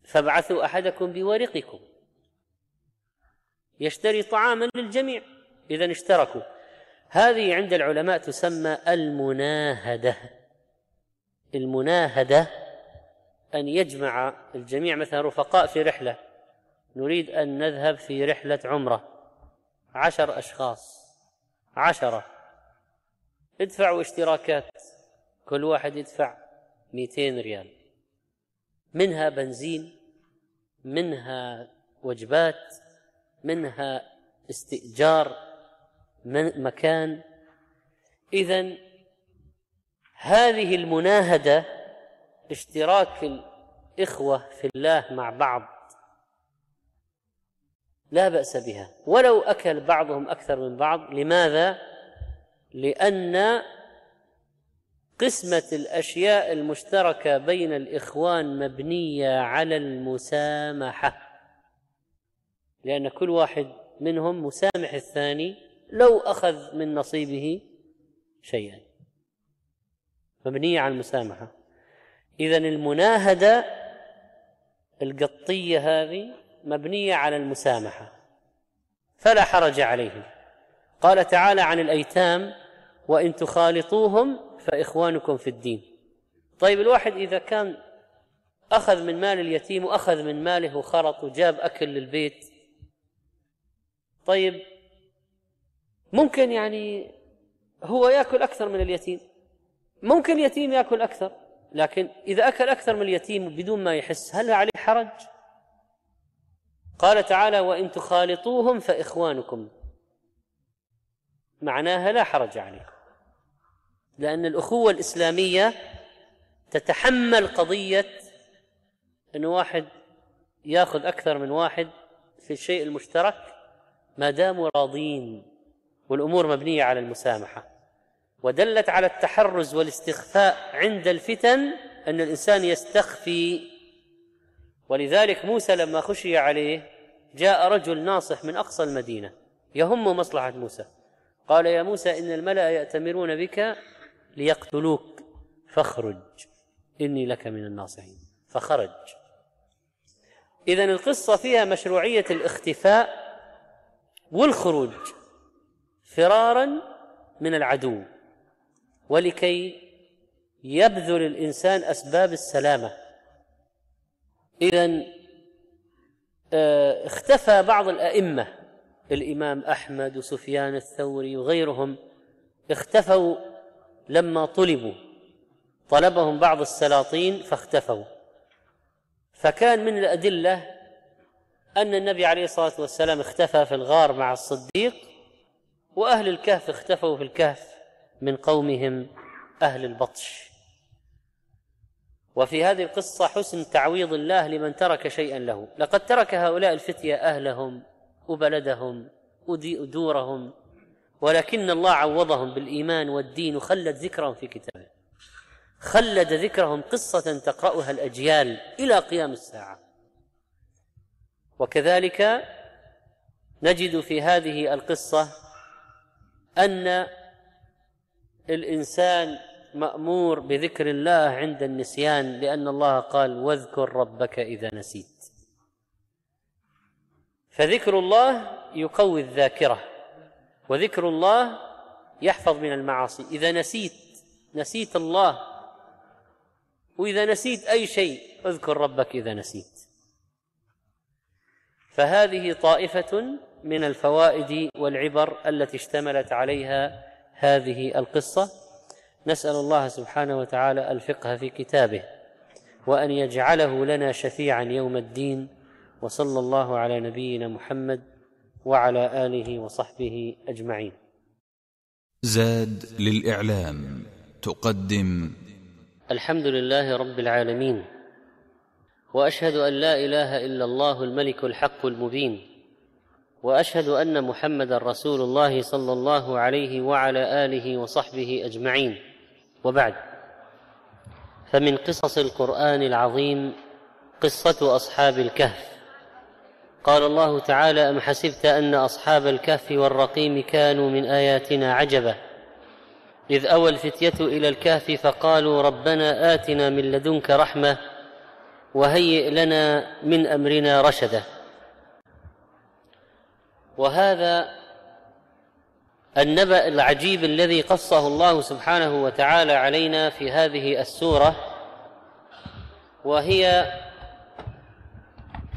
فابعثوا أحدكم بورقكم يشتري طعاما للجميع إذا اشتركوا هذه عند العلماء تسمى المناهدة المناهدة أن يجمع الجميع مثلا رفقاء في رحلة نريد أن نذهب في رحلة عمرة عشر أشخاص عشرة ادفعوا اشتراكات كل واحد يدفع 200 ريال منها بنزين منها وجبات منها استئجار من مكان اذا هذه المناهده اشتراك الاخوه في الله مع بعض لا باس بها ولو اكل بعضهم اكثر من بعض لماذا لأن قسمة الأشياء المشتركة بين الإخوان مبنية على المسامحة لأن كل واحد منهم مسامح الثاني لو أخذ من نصيبه شيئا مبنية على المسامحة إذا المناهدة القطية هذه مبنية على المسامحة فلا حرج عليهم قال تعالى عن الأيتام وإن تخالطوهم فإخوانكم في الدين طيب الواحد إذا كان أخذ من مال اليتيم وأخذ من ماله وخرط وجاب أكل للبيت طيب ممكن يعني هو يأكل أكثر من اليتيم ممكن يتيم يأكل أكثر لكن إذا أكل أكثر من اليتيم بدون ما يحس هل عليه حرج؟ قال تعالى وإن تخالطوهم فإخوانكم معناها لا حرج عليه لأن الأخوة الإسلامية تتحمل قضية أن واحد ياخذ أكثر من واحد في الشيء المشترك ما داموا راضين والأمور مبنية على المسامحة ودلت على التحرز والاستخفاء عند الفتن أن الإنسان يستخفي ولذلك موسى لما خشي عليه جاء رجل ناصح من أقصى المدينة يهم مصلحة موسى قال يا موسى إن الملأ يأتمرون بك ليقتلوك فاخرج إني لك من الناصحين فخرج إذا القصة فيها مشروعية الاختفاء والخروج فرارا من العدو ولكي يبذل الإنسان أسباب السلامة إذا آه، اختفى بعض الأئمة الإمام أحمد وسفيان الثوري وغيرهم اختفوا لما طلبوا طلبهم بعض السلاطين فاختفوا فكان من الأدلة أن النبي عليه الصلاة والسلام اختفى في الغار مع الصديق وأهل الكهف اختفوا في الكهف من قومهم أهل البطش وفي هذه القصة حسن تعويض الله لمن ترك شيئا له لقد ترك هؤلاء الفتية أهلهم وبلدهم ودورهم ولكن الله عوضهم بالإيمان والدين وخلد ذكرهم في كتابه خلد ذكرهم قصة تقرأها الأجيال إلى قيام الساعة وكذلك نجد في هذه القصة أن الإنسان مأمور بذكر الله عند النسيان لأن الله قال واذكر ربك إذا نسيت فذكر الله يقوي الذاكره وذكر الله يحفظ من المعاصي اذا نسيت نسيت الله واذا نسيت اي شيء اذكر ربك اذا نسيت فهذه طائفه من الفوائد والعبر التي اشتملت عليها هذه القصه نسال الله سبحانه وتعالى الفقه في كتابه وان يجعله لنا شفيعا يوم الدين وصلى الله على نبينا محمد وعلى اله وصحبه اجمعين زاد للاعلام تقدم الحمد لله رب العالمين واشهد ان لا اله الا الله الملك الحق المبين واشهد ان محمدا رسول الله صلى الله عليه وعلى اله وصحبه اجمعين وبعد فمن قصص القران العظيم قصه اصحاب الكهف قال الله تعالى أم حسبت أن أصحاب الكهف والرقيم كانوا من آياتنا عجبا إذ أوى الفتية إلى الكهف فقالوا ربنا آتنا من لدنك رحمة وهيئ لنا من أمرنا رشدا وهذا النبأ العجيب الذي قصه الله سبحانه وتعالى علينا في هذه السورة وهي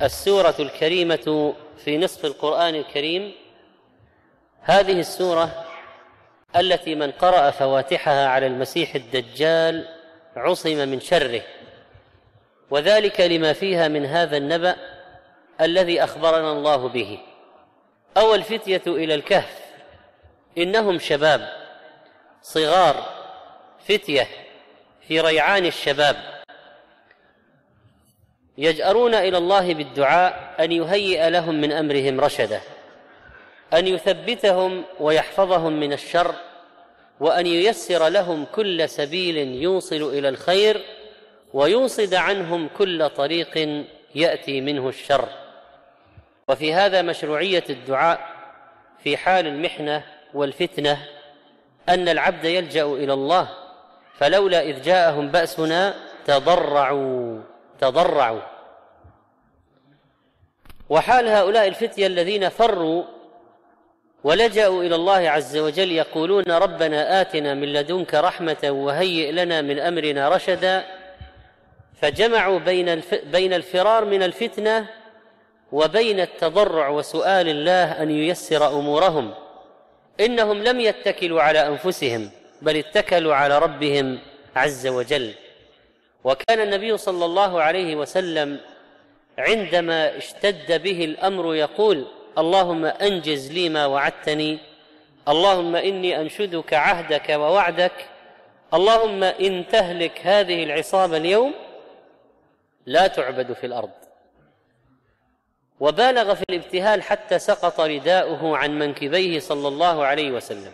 السورة الكريمة في نصف القرآن الكريم هذه السورة التي من قرأ فواتحها على المسيح الدجال عصم من شره وذلك لما فيها من هذا النبأ الذي أخبرنا الله به أو الفتية إلى الكهف إنهم شباب صغار فتية في ريعان الشباب يجأرون إلى الله بالدعاء أن يهيئ لهم من أمرهم رشدة أن يثبتهم ويحفظهم من الشر وأن ييسر لهم كل سبيل يوصل إلى الخير ويوصد عنهم كل طريق يأتي منه الشر وفي هذا مشروعية الدعاء في حال المحنة والفتنة أن العبد يلجأ إلى الله فلولا إذ جاءهم بأسنا تضرعوا تضرعوا وحال هؤلاء الفتية الذين فروا ولجأوا إلى الله عز وجل يقولون ربنا آتنا من لدنك رحمة وهيئ لنا من أمرنا رشدا فجمعوا بين بين الفرار من الفتنة وبين التضرع وسؤال الله أن ييسر أمورهم إنهم لم يتكلوا على أنفسهم بل اتكلوا على ربهم عز وجل وكان النبي صلى الله عليه وسلم عندما اشتد به الامر يقول اللهم انجز لي ما وعدتني اللهم اني انشدك عهدك ووعدك اللهم ان تهلك هذه العصابه اليوم لا تعبد في الارض وبالغ في الابتهال حتى سقط رداؤه عن منكبيه صلى الله عليه وسلم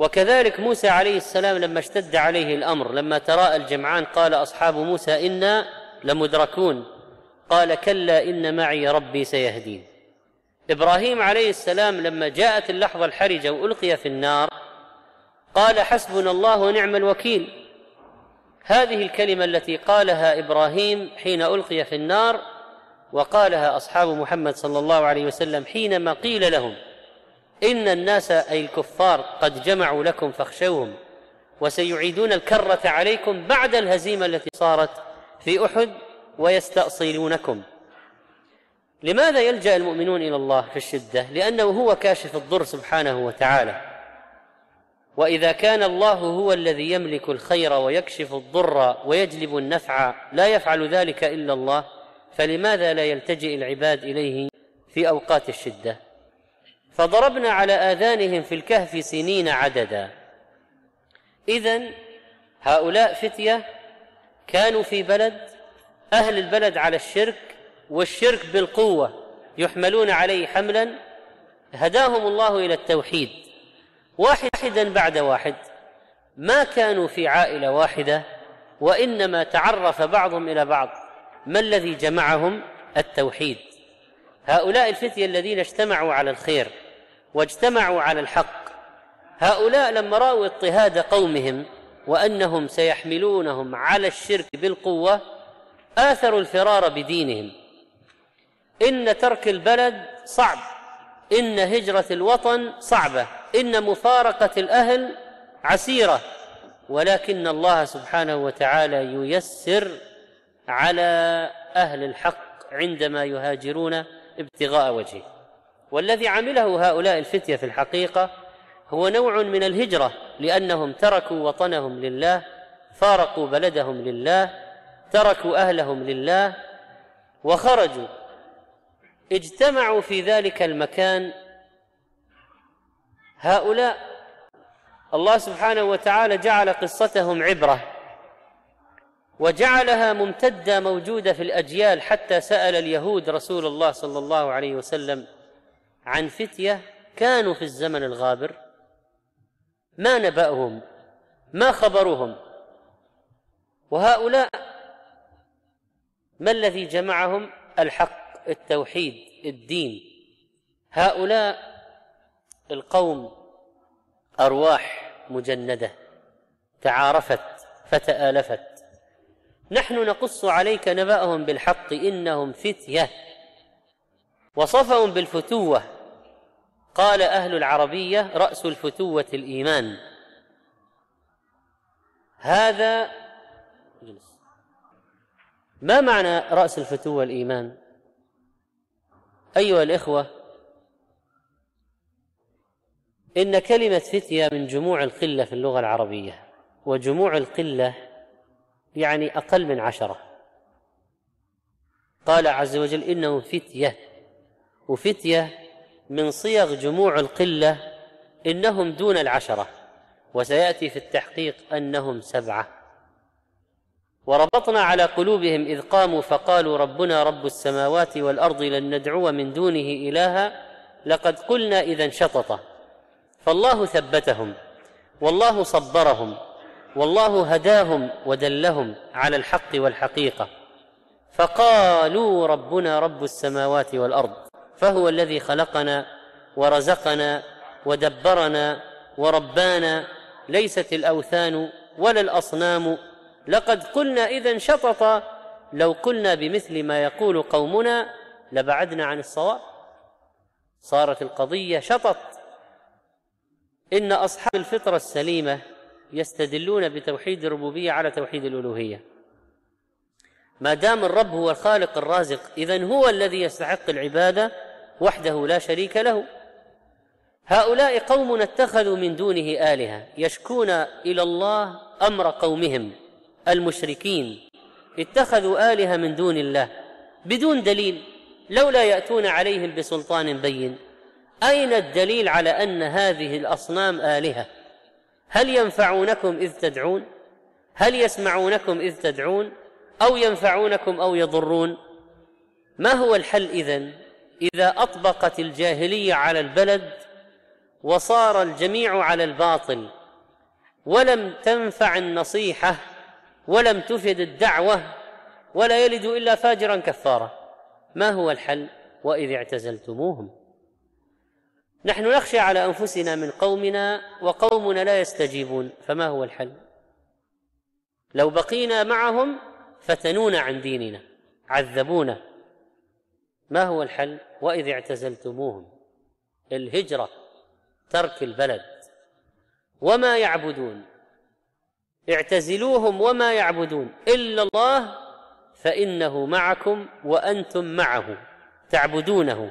وكذلك موسى عليه السلام لما اشتد عليه الامر لما تراءى الجمعان قال اصحاب موسى انا لمدركون قال كلا ان معي ربي سيهدين ابراهيم عليه السلام لما جاءت اللحظه الحرجه والقي في النار قال حسبنا الله ونعم الوكيل هذه الكلمه التي قالها ابراهيم حين القي في النار وقالها اصحاب محمد صلى الله عليه وسلم حينما قيل لهم إن الناس أي الكفار قد جمعوا لكم فاخشوهم وسيعيدون الكرة عليكم بعد الهزيمة التي صارت في أحد ويستأصلونكم لماذا يلجأ المؤمنون إلى الله في الشدة؟ لأنه هو كاشف الضر سبحانه وتعالى وإذا كان الله هو الذي يملك الخير ويكشف الضر ويجلب النفع لا يفعل ذلك إلا الله فلماذا لا يلتجئ العباد إليه في أوقات الشدة؟ فضربنا على آذانهم في الكهف سنين عددا إذا هؤلاء فتية كانوا في بلد أهل البلد على الشرك والشرك بالقوة يحملون عليه حملا هداهم الله إلى التوحيد واحدا بعد واحد ما كانوا في عائلة واحدة وإنما تعرف بعضهم إلى بعض ما الذي جمعهم التوحيد هؤلاء الفتية الذين اجتمعوا على الخير واجتمعوا على الحق هؤلاء لما رأوا اضطهاد قومهم وأنهم سيحملونهم على الشرك بالقوة آثروا الفرار بدينهم إن ترك البلد صعب إن هجرة الوطن صعبة إن مفارقة الأهل عسيرة ولكن الله سبحانه وتعالى ييسر على أهل الحق عندما يهاجرون ابتغاء وجهه والذي عمله هؤلاء الفتيه في الحقيقه هو نوع من الهجره لانهم تركوا وطنهم لله فارقوا بلدهم لله تركوا اهلهم لله وخرجوا اجتمعوا في ذلك المكان هؤلاء الله سبحانه وتعالى جعل قصتهم عبره وجعلها ممتده موجوده في الاجيال حتى سال اليهود رسول الله صلى الله عليه وسلم عن فتيه كانوا في الزمن الغابر ما نبأهم ما خبرهم وهؤلاء ما الذي جمعهم الحق التوحيد الدين هؤلاء القوم ارواح مجنده تعارفت فتآلفت نحن نقص عليك نبأهم بالحق إنهم فتية وصفهم بالفتوة قال أهل العربية رأس الفتوة الإيمان هذا ما معنى رأس الفتوة الإيمان أيها الإخوة إن كلمة فتية من جموع القلة في اللغة العربية وجموع القلة يعني أقل من عشرة قال عز وجل إنه فتية وفتية من صيغ جموع القلة إنهم دون العشرة وسيأتي في التحقيق أنهم سبعة وربطنا على قلوبهم إذ قاموا فقالوا ربنا رب السماوات والأرض لن ندعو من دونه إلها لقد قلنا إذا شطط فالله ثبتهم والله صبرهم والله هداهم ودلهم على الحق والحقيقه فقالوا ربنا رب السماوات والارض فهو الذي خلقنا ورزقنا ودبرنا وربانا ليست الاوثان ولا الاصنام لقد قلنا اذا شططا لو قلنا بمثل ما يقول قومنا لبعدنا عن الصواب صارت القضيه شطط ان اصحاب الفطره السليمه يستدلون بتوحيد الربوبيه على توحيد الالوهيه ما دام الرب هو الخالق الرازق اذا هو الذي يستحق العباده وحده لا شريك له هؤلاء قوم اتخذوا من دونه الهه يشكون الى الله امر قومهم المشركين اتخذوا الهه من دون الله بدون دليل لولا ياتون عليهم بسلطان بين اين الدليل على ان هذه الاصنام الهه هل ينفعونكم إذ تدعون هل يسمعونكم إذ تدعون أو ينفعونكم أو يضرون ما هو الحل إذن إذا أطبقت الجاهلية على البلد وصار الجميع على الباطل ولم تنفع النصيحة ولم تفد الدعوة ولا يلد إلا فاجرا كفارا ما هو الحل وإذ اعتزلتموهم نحن نخشى على انفسنا من قومنا وقومنا لا يستجيبون فما هو الحل لو بقينا معهم فتنونا عن ديننا عذبونا ما هو الحل واذ اعتزلتموهم الهجره ترك البلد وما يعبدون اعتزلوهم وما يعبدون الا الله فانه معكم وانتم معه تعبدونه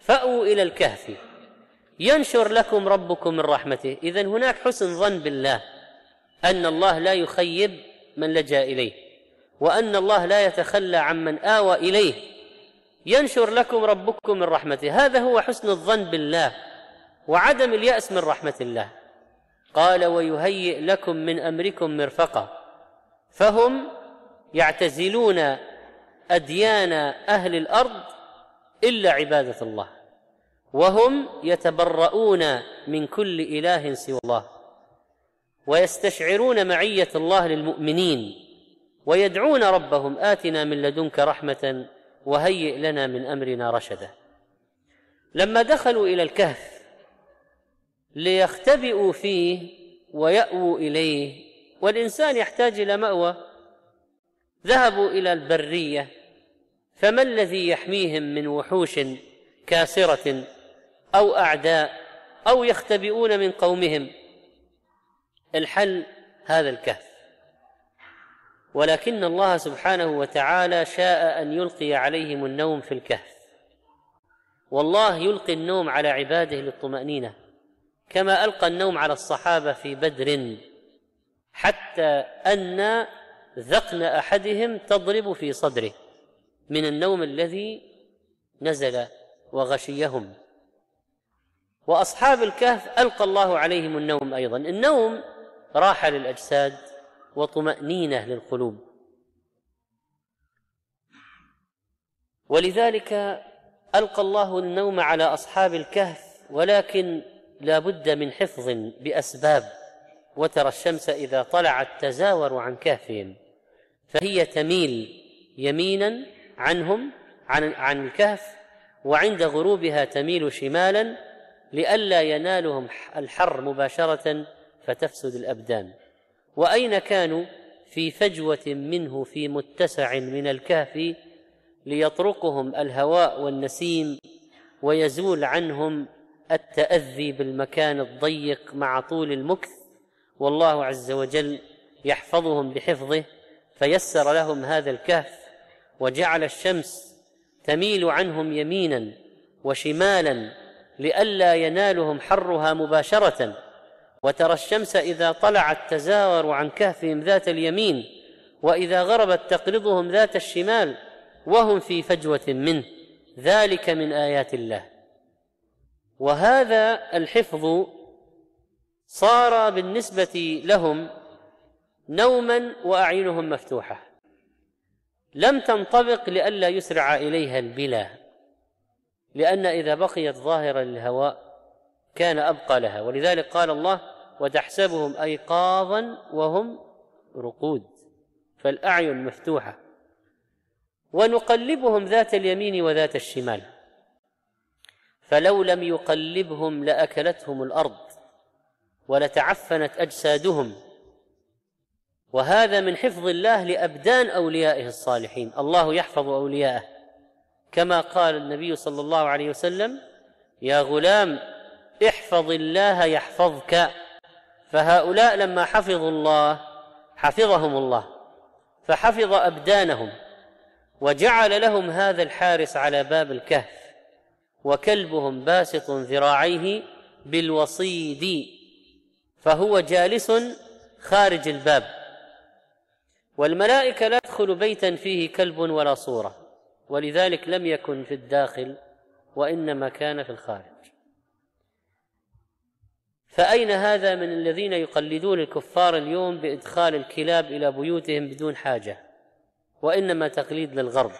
فاووا الى الكهف ينشر لكم ربكم من رحمته اذا هناك حسن ظن بالله ان الله لا يخيب من لجا اليه وان الله لا يتخلى عمن اوى اليه ينشر لكم ربكم من رحمته هذا هو حسن الظن بالله وعدم الياس من رحمه الله قال ويهيئ لكم من امركم مرفقا فهم يعتزلون اديان اهل الارض الا عباده الله وهم يتبرؤون من كل اله سوى الله ويستشعرون معيه الله للمؤمنين ويدعون ربهم اتنا من لدنك رحمه وهيئ لنا من امرنا رشدا لما دخلوا الى الكهف ليختبئوا فيه ويأووا اليه والانسان يحتاج الى مأوى ذهبوا الى البريه فما الذي يحميهم من وحوش كاسره او اعداء او يختبئون من قومهم الحل هذا الكهف ولكن الله سبحانه وتعالى شاء ان يلقي عليهم النوم في الكهف والله يلقي النوم على عباده للطمانينه كما القى النوم على الصحابه في بدر حتى ان ذقن احدهم تضرب في صدره من النوم الذي نزل وغشيهم واصحاب الكهف القى الله عليهم النوم ايضا النوم راحه للاجساد وطمانينه للقلوب ولذلك القى الله النوم على اصحاب الكهف ولكن لا بد من حفظ باسباب وترى الشمس اذا طلعت تزاور عن كهفهم فهي تميل يمينا عنهم عن عن الكهف وعند غروبها تميل شمالا لئلا ينالهم الحر مباشرة فتفسد الأبدان وأين كانوا في فجوة منه في متسع من الكهف ليطرقهم الهواء والنسيم ويزول عنهم التأذي بالمكان الضيق مع طول المكث والله عز وجل يحفظهم بحفظه فيسر لهم هذا الكهف وجعل الشمس تميل عنهم يمينا وشمالا لئلا ينالهم حرها مباشره وترى الشمس اذا طلعت تزاور عن كهفهم ذات اليمين واذا غربت تقرضهم ذات الشمال وهم في فجوه منه ذلك من ايات الله وهذا الحفظ صار بالنسبه لهم نوما واعينهم مفتوحه لم تنطبق لئلا يسرع اليها البلا لأن إذا بقيت ظاهرة للهواء كان أبقى لها ولذلك قال الله وتحسبهم أيقاظا وهم رقود فالأعين مفتوحة ونقلبهم ذات اليمين وذات الشمال فلو لم يقلبهم لأكلتهم الأرض ولتعفنت أجسادهم وهذا من حفظ الله لأبدان أوليائه الصالحين الله يحفظ أولياءه كما قال النبي صلى الله عليه وسلم يا غلام احفظ الله يحفظك فهؤلاء لما حفظوا الله حفظهم الله فحفظ ابدانهم وجعل لهم هذا الحارس على باب الكهف وكلبهم باسط ذراعيه بالوصيد فهو جالس خارج الباب والملائكه لا تدخل بيتا فيه كلب ولا صوره ولذلك لم يكن في الداخل وإنما كان في الخارج فأين هذا من الذين يقلدون الكفار اليوم بإدخال الكلاب إلى بيوتهم بدون حاجة وإنما تقليد للغرب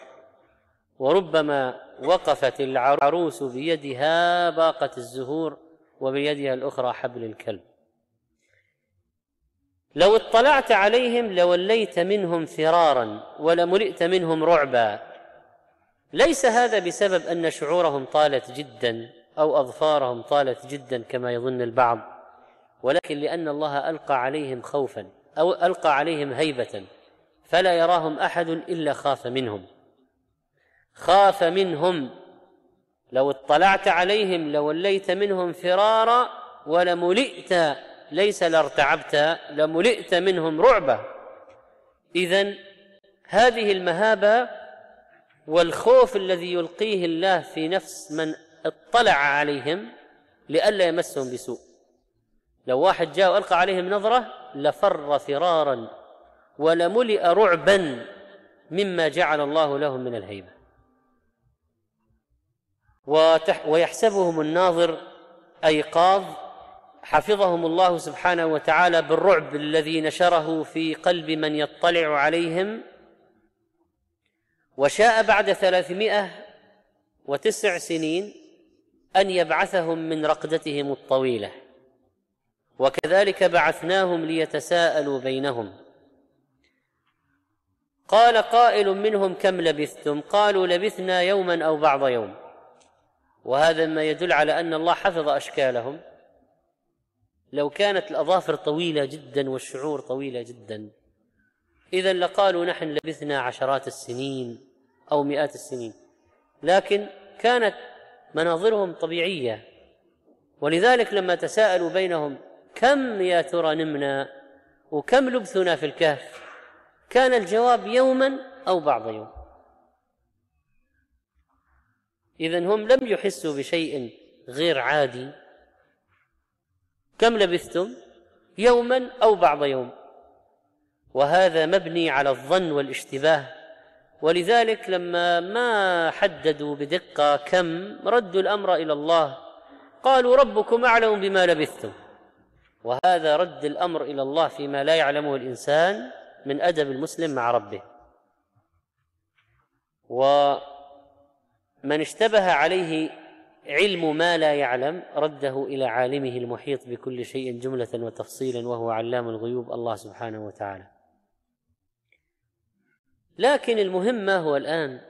وربما وقفت العروس بيدها باقة الزهور وبيدها الأخرى حبل الكلب لو اطلعت عليهم لوليت منهم فرارا ولملئت منهم رعبا ليس هذا بسبب ان شعورهم طالت جدا او اظفارهم طالت جدا كما يظن البعض ولكن لان الله القى عليهم خوفا او القى عليهم هيبه فلا يراهم احد الا خاف منهم خاف منهم لو اطلعت عليهم لوليت منهم فرارا ولملئت ليس لارتعبت لملئت منهم رعبا اذا هذه المهابه والخوف الذي يلقيه الله في نفس من اطلع عليهم لئلا يمسهم بسوء لو واحد جاء والقى عليهم نظره لفر فرارا ولملئ رعبا مما جعل الله لهم من الهيبه ويحسبهم الناظر ايقاظ حفظهم الله سبحانه وتعالى بالرعب الذي نشره في قلب من يطلع عليهم وشاء بعد ثلاثمائة وتسع سنين أن يبعثهم من رقدتهم الطويلة وكذلك بعثناهم ليتساءلوا بينهم قال قائل منهم كم لبثتم قالوا لبثنا يوما أو بعض يوم وهذا ما يدل على أن الله حفظ أشكالهم لو كانت الأظافر طويلة جدا والشعور طويلة جدا إذا لقالوا نحن لبثنا عشرات السنين أو مئات السنين لكن كانت مناظرهم طبيعية ولذلك لما تساءلوا بينهم كم يا ترى نمنا وكم لبثنا في الكهف كان الجواب يوما أو بعض يوم إذا هم لم يحسوا بشيء غير عادي كم لبثتم يوما أو بعض يوم وهذا مبني على الظن والاشتباه ولذلك لما ما حددوا بدقة كم ردوا الأمر إلى الله قالوا ربكم أعلم بما لبثتم وهذا رد الأمر إلى الله فيما لا يعلمه الإنسان من أدب المسلم مع ربه ومن اشتبه عليه علم ما لا يعلم رده إلى عالمه المحيط بكل شيء جملة وتفصيلا وهو علام الغيوب الله سبحانه وتعالى لكن المهم ما هو الآن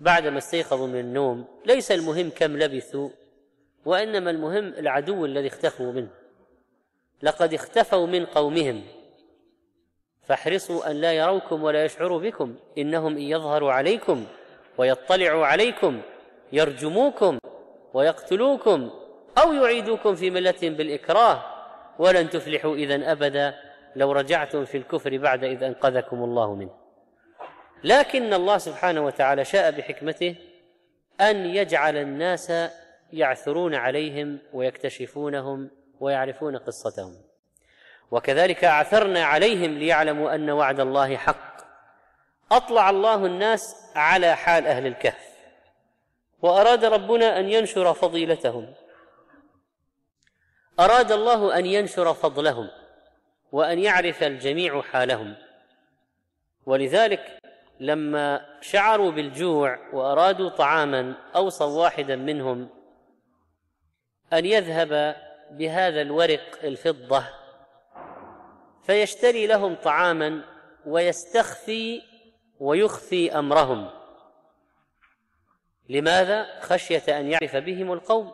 بعدما استيقظوا من النوم ليس المهم كم لبثوا وإنما المهم العدو الذي اختفوا منه لقد اختفوا من قومهم فاحرصوا أن لا يروكم ولا يشعروا بكم إنهم إن يظهروا عليكم ويطلعوا عليكم يرجموكم ويقتلوكم أو يعيدوكم في ملتهم بالإكراه ولن تفلحوا إذا أبدا لو رجعتم في الكفر بعد إذ أنقذكم الله منه لكن الله سبحانه وتعالى شاء بحكمته ان يجعل الناس يعثرون عليهم ويكتشفونهم ويعرفون قصتهم وكذلك اعثرنا عليهم ليعلموا ان وعد الله حق اطلع الله الناس على حال اهل الكهف واراد ربنا ان ينشر فضيلتهم اراد الله ان ينشر فضلهم وان يعرف الجميع حالهم ولذلك لما شعروا بالجوع وارادوا طعاما اوصوا واحدا منهم ان يذهب بهذا الورق الفضه فيشتري لهم طعاما ويستخفي ويخفي امرهم لماذا خشيه ان يعرف بهم القوم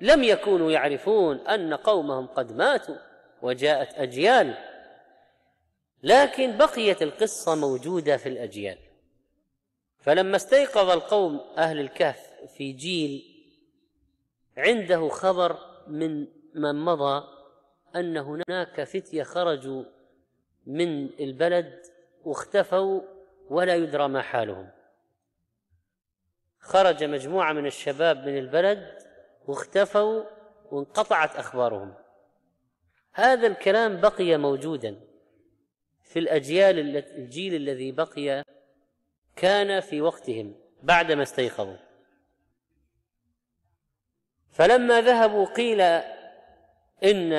لم يكونوا يعرفون ان قومهم قد ماتوا وجاءت اجيال لكن بقيت القصة موجودة في الأجيال فلما استيقظ القوم أهل الكهف في جيل عنده خبر من من مضى أن هناك فتية خرجوا من البلد واختفوا ولا يدرى ما حالهم خرج مجموعة من الشباب من البلد واختفوا وانقطعت أخبارهم هذا الكلام بقي موجودا في الأجيال الجيل الذي بقي كان في وقتهم بعدما استيقظوا فلما ذهبوا قيل إن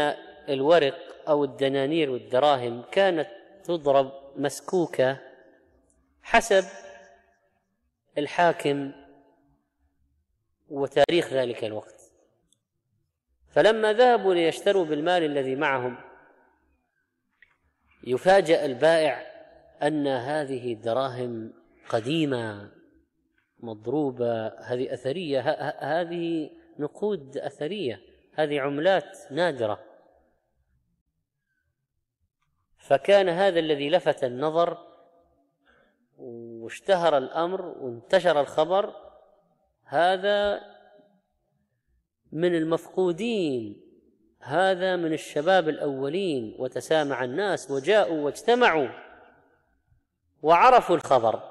الورق أو الدنانير والدراهم كانت تضرب مسكوكة حسب الحاكم وتاريخ ذلك الوقت فلما ذهبوا ليشتروا بالمال الذي معهم يفاجأ البائع أن هذه الدراهم قديمة مضروبة هذه أثرية هذه نقود أثرية هذه عملات نادرة فكان هذا الذي لفت النظر واشتهر الأمر وانتشر الخبر هذا من المفقودين هذا من الشباب الاولين وتسامع الناس وجاءوا واجتمعوا وعرفوا الخبر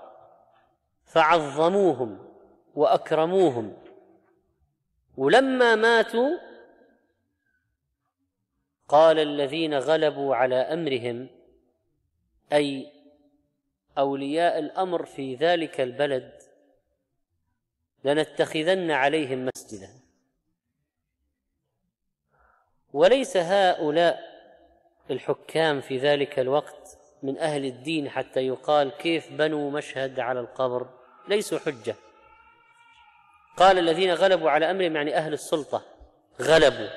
فعظموهم واكرموهم ولما ماتوا قال الذين غلبوا على امرهم اي اولياء الامر في ذلك البلد لنتخذن عليهم مسجدا وليس هؤلاء الحكام في ذلك الوقت من أهل الدين حتى يقال كيف بنوا مشهد على القبر ليسوا حجة قال الذين غلبوا على أمرهم يعني أهل السلطة غلبوا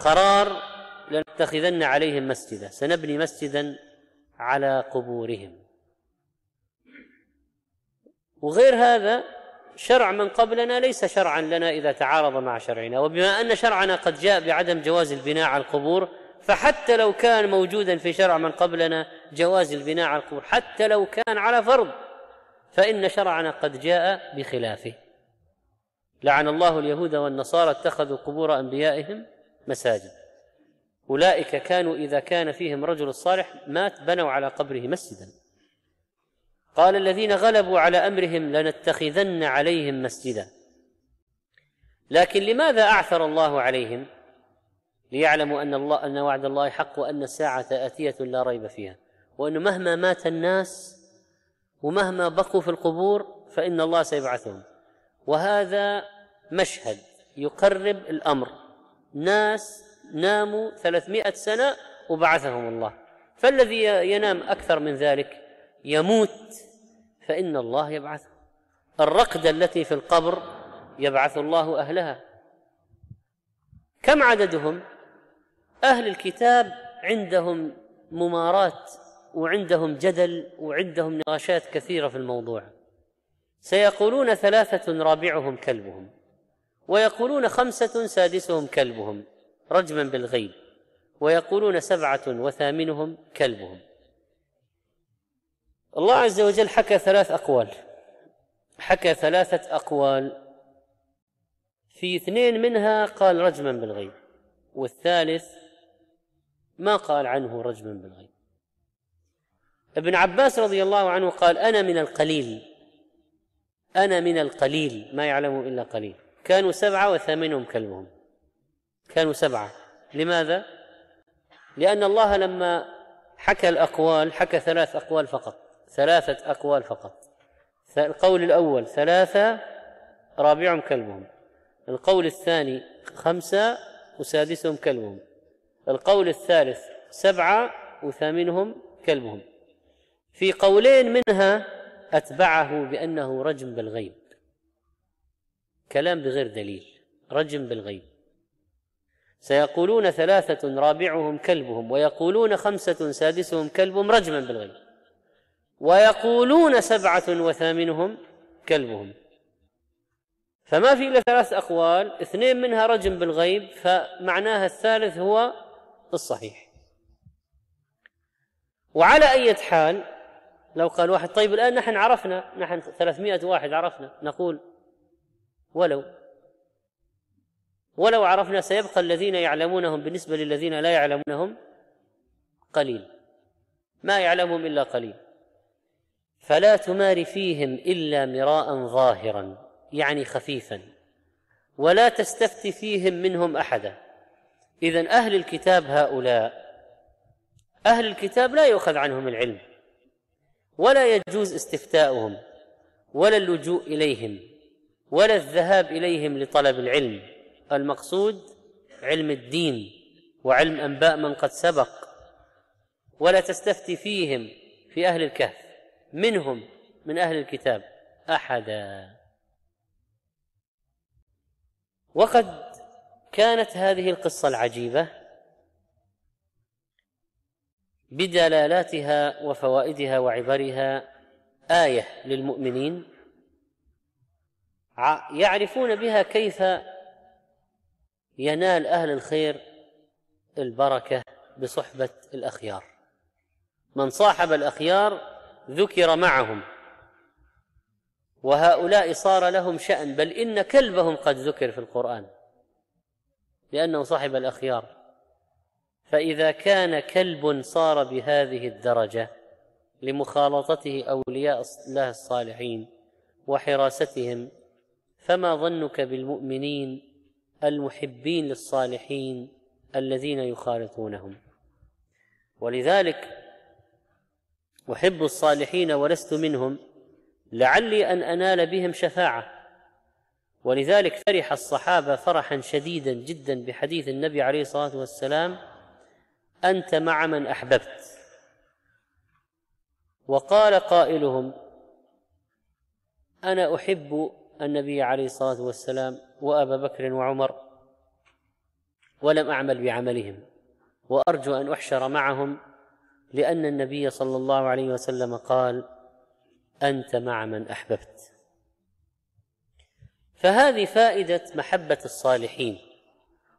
قرار لنتخذن عليهم مسجدا سنبني مسجدا على قبورهم وغير هذا شرع من قبلنا ليس شرعا لنا اذا تعارض مع شرعنا وبما ان شرعنا قد جاء بعدم جواز البناء على القبور فحتى لو كان موجودا في شرع من قبلنا جواز البناء على القبور حتى لو كان على فرض فان شرعنا قد جاء بخلافه لعن الله اليهود والنصارى اتخذوا قبور انبيائهم مساجد اولئك كانوا اذا كان فيهم رجل صالح مات بنوا على قبره مسجدا قال الذين غلبوا على امرهم لنتخذن عليهم مسجدا لكن لماذا اعثر الله عليهم ليعلموا ان الله ان وعد الله حق وان الساعه اتيه لا ريب فيها وانه مهما مات الناس ومهما بقوا في القبور فان الله سيبعثهم وهذا مشهد يقرب الامر ناس ناموا 300 سنه وبعثهم الله فالذي ينام اكثر من ذلك يموت فإن الله يبعثه الرقدة التي في القبر يبعث الله أهلها كم عددهم؟ أهل الكتاب عندهم ممارات وعندهم جدل وعندهم نقاشات كثيرة في الموضوع سيقولون ثلاثة رابعهم كلبهم ويقولون خمسة سادسهم كلبهم رجما بالغيب ويقولون سبعة وثامنهم كلبهم الله عز وجل حكى ثلاث أقوال حكى ثلاثة أقوال في اثنين منها قال رجما بالغيب والثالث ما قال عنه رجما بالغيب ابن عباس رضي الله عنه قال أنا من القليل أنا من القليل ما يعلم إلا قليل كانوا سبعة وثامنهم كلبهم كانوا سبعة لماذا؟ لأن الله لما حكى الأقوال حكى ثلاث أقوال فقط ثلاثة أقوال فقط القول الأول ثلاثة رابعهم كلبهم القول الثاني خمسة وسادسهم كلبهم القول الثالث سبعة وثامنهم كلبهم في قولين منها أتبعه بأنه رجم بالغيب كلام بغير دليل رجم بالغيب سيقولون ثلاثة رابعهم كلبهم ويقولون خمسة سادسهم كلبهم رجما بالغيب ويقولون سبعة وثامنهم كلبهم فما في إلا ثلاث أقوال اثنين منها رجم بالغيب فمعناها الثالث هو الصحيح وعلى أي حال لو قال واحد طيب الآن نحن عرفنا نحن ثلاثمائة واحد عرفنا نقول ولو ولو عرفنا سيبقى الذين يعلمونهم بالنسبة للذين لا يعلمونهم قليل ما يعلمهم إلا قليل فلا تمار فيهم الا مراء ظاهرا يعني خفيفا ولا تستفت فيهم منهم احدا اذا اهل الكتاب هؤلاء اهل الكتاب لا يؤخذ عنهم العلم ولا يجوز استفتاؤهم ولا اللجوء اليهم ولا الذهاب اليهم لطلب العلم المقصود علم الدين وعلم انباء من قد سبق ولا تستفتي فيهم في اهل الكهف منهم من أهل الكتاب أحدا وقد كانت هذه القصة العجيبة بدلالاتها وفوائدها وعبرها آية للمؤمنين يعرفون بها كيف ينال أهل الخير البركة بصحبة الأخيار من صاحب الأخيار ذكر معهم وهؤلاء صار لهم شأن بل إن كلبهم قد ذكر في القرآن لأنه صاحب الأخيار فإذا كان كلب صار بهذه الدرجة لمخالطته أولياء الله الصالحين وحراستهم فما ظنك بالمؤمنين المحبين للصالحين الذين يخالطونهم ولذلك احب الصالحين ولست منهم لعلي ان انال بهم شفاعه ولذلك فرح الصحابه فرحا شديدا جدا بحديث النبي عليه الصلاه والسلام انت مع من احببت وقال قائلهم انا احب النبي عليه الصلاه والسلام وابا بكر وعمر ولم اعمل بعملهم وارجو ان احشر معهم لأن النبي صلى الله عليه وسلم قال أنت مع من أحببت فهذه فائدة محبة الصالحين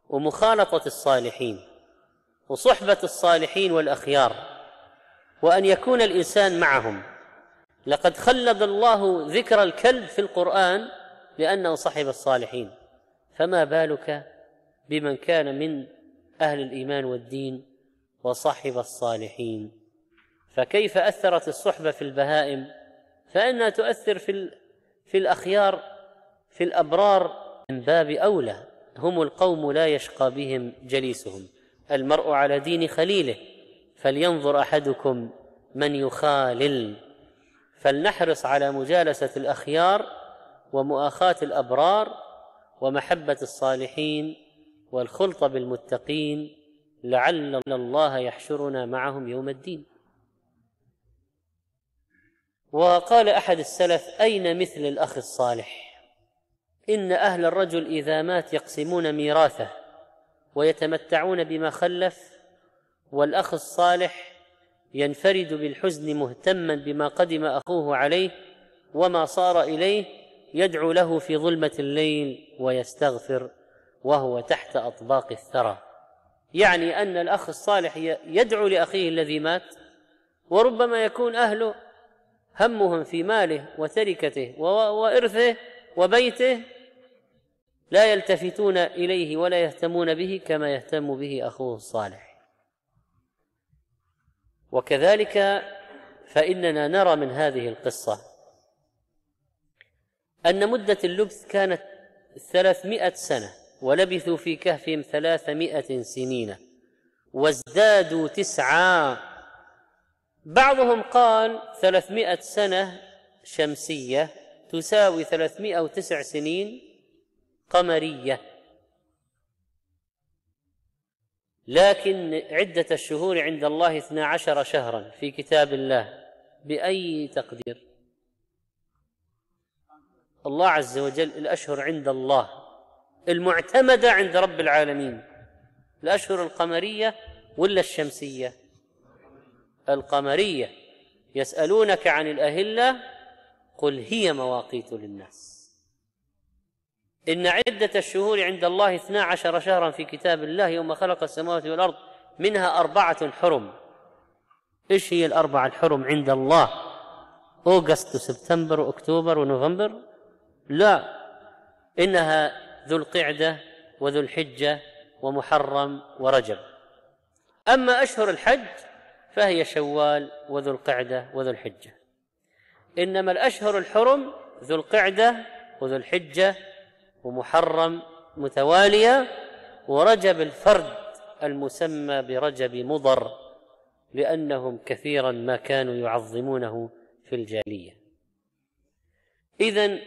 ومخالطة الصالحين وصحبة الصالحين والأخيار وأن يكون الإنسان معهم لقد خلد الله ذكر الكلب في القرآن لأنه صحب الصالحين فما بالك بمن كان من أهل الإيمان والدين وصحب الصالحين فكيف أثرت الصحبة في البهائم فإنها تؤثر في في الأخيار في الأبرار من باب أولى هم القوم لا يشقى بهم جليسهم المرء على دين خليله فلينظر أحدكم من يخالل فلنحرص على مجالسة الأخيار ومؤاخاة الأبرار ومحبة الصالحين والخلطة بالمتقين لعل الله يحشرنا معهم يوم الدين وقال احد السلف اين مثل الاخ الصالح ان اهل الرجل اذا مات يقسمون ميراثه ويتمتعون بما خلف والاخ الصالح ينفرد بالحزن مهتما بما قدم اخوه عليه وما صار اليه يدعو له في ظلمه الليل ويستغفر وهو تحت اطباق الثرى يعني أن الأخ الصالح يدعو لأخيه الذي مات وربما يكون أهله همهم في ماله وتركته وإرثه وبيته لا يلتفتون إليه ولا يهتمون به كما يهتم به أخوه الصالح وكذلك فإننا نرى من هذه القصة أن مدة اللبث كانت ثلاثمائة سنة ولبثوا في كهفهم ثلاثمائة سنين وازدادوا تسعا بعضهم قال ثلاثمائة سنة شمسية تساوي ثلاثمائة وتسع سنين قمرية لكن عدة الشهور عند الله اثنا عشر شهرا في كتاب الله بأي تقدير الله عز وجل الأشهر عند الله المعتمدة عند رب العالمين الأشهر القمرية ولا الشمسية القمرية يسألونك عن الأهلة قل هي مواقيت للناس إن عدة الشهور عند الله اثنا عشر شهرا في كتاب الله يوم خلق السماوات والأرض منها أربعة حرم إيش هي الأربعة الحرم عند الله أوغست وسبتمبر وأكتوبر ونوفمبر لا إنها ذو القعده وذو الحجه ومحرم ورجب اما اشهر الحج فهي شوال وذو القعده وذو الحجه انما الاشهر الحرم ذو القعده وذو الحجه ومحرم متواليه ورجب الفرد المسمى برجب مضر لانهم كثيرا ما كانوا يعظمونه في الجاهليه اذا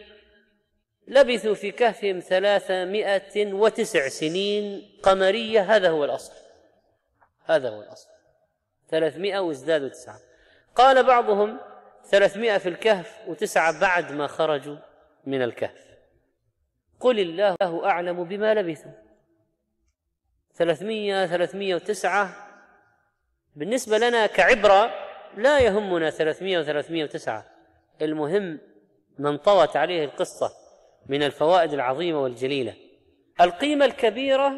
لبثوا في كهفهم ثلاثمائة وتسع سنين قمرية هذا هو الأصل هذا هو الأصل ثلاثمائة وازدادوا تسعة قال بعضهم ثلاثمائة في الكهف وتسعة بعد ما خرجوا من الكهف قل الله أعلم بما لبثوا ثلاثمية ثلاثمية وتسعة بالنسبة لنا كعبرة لا يهمنا ثلاثمية وثلاثمية وتسعة المهم من طوت عليه القصة من الفوائد العظيمه والجليله القيمه الكبيره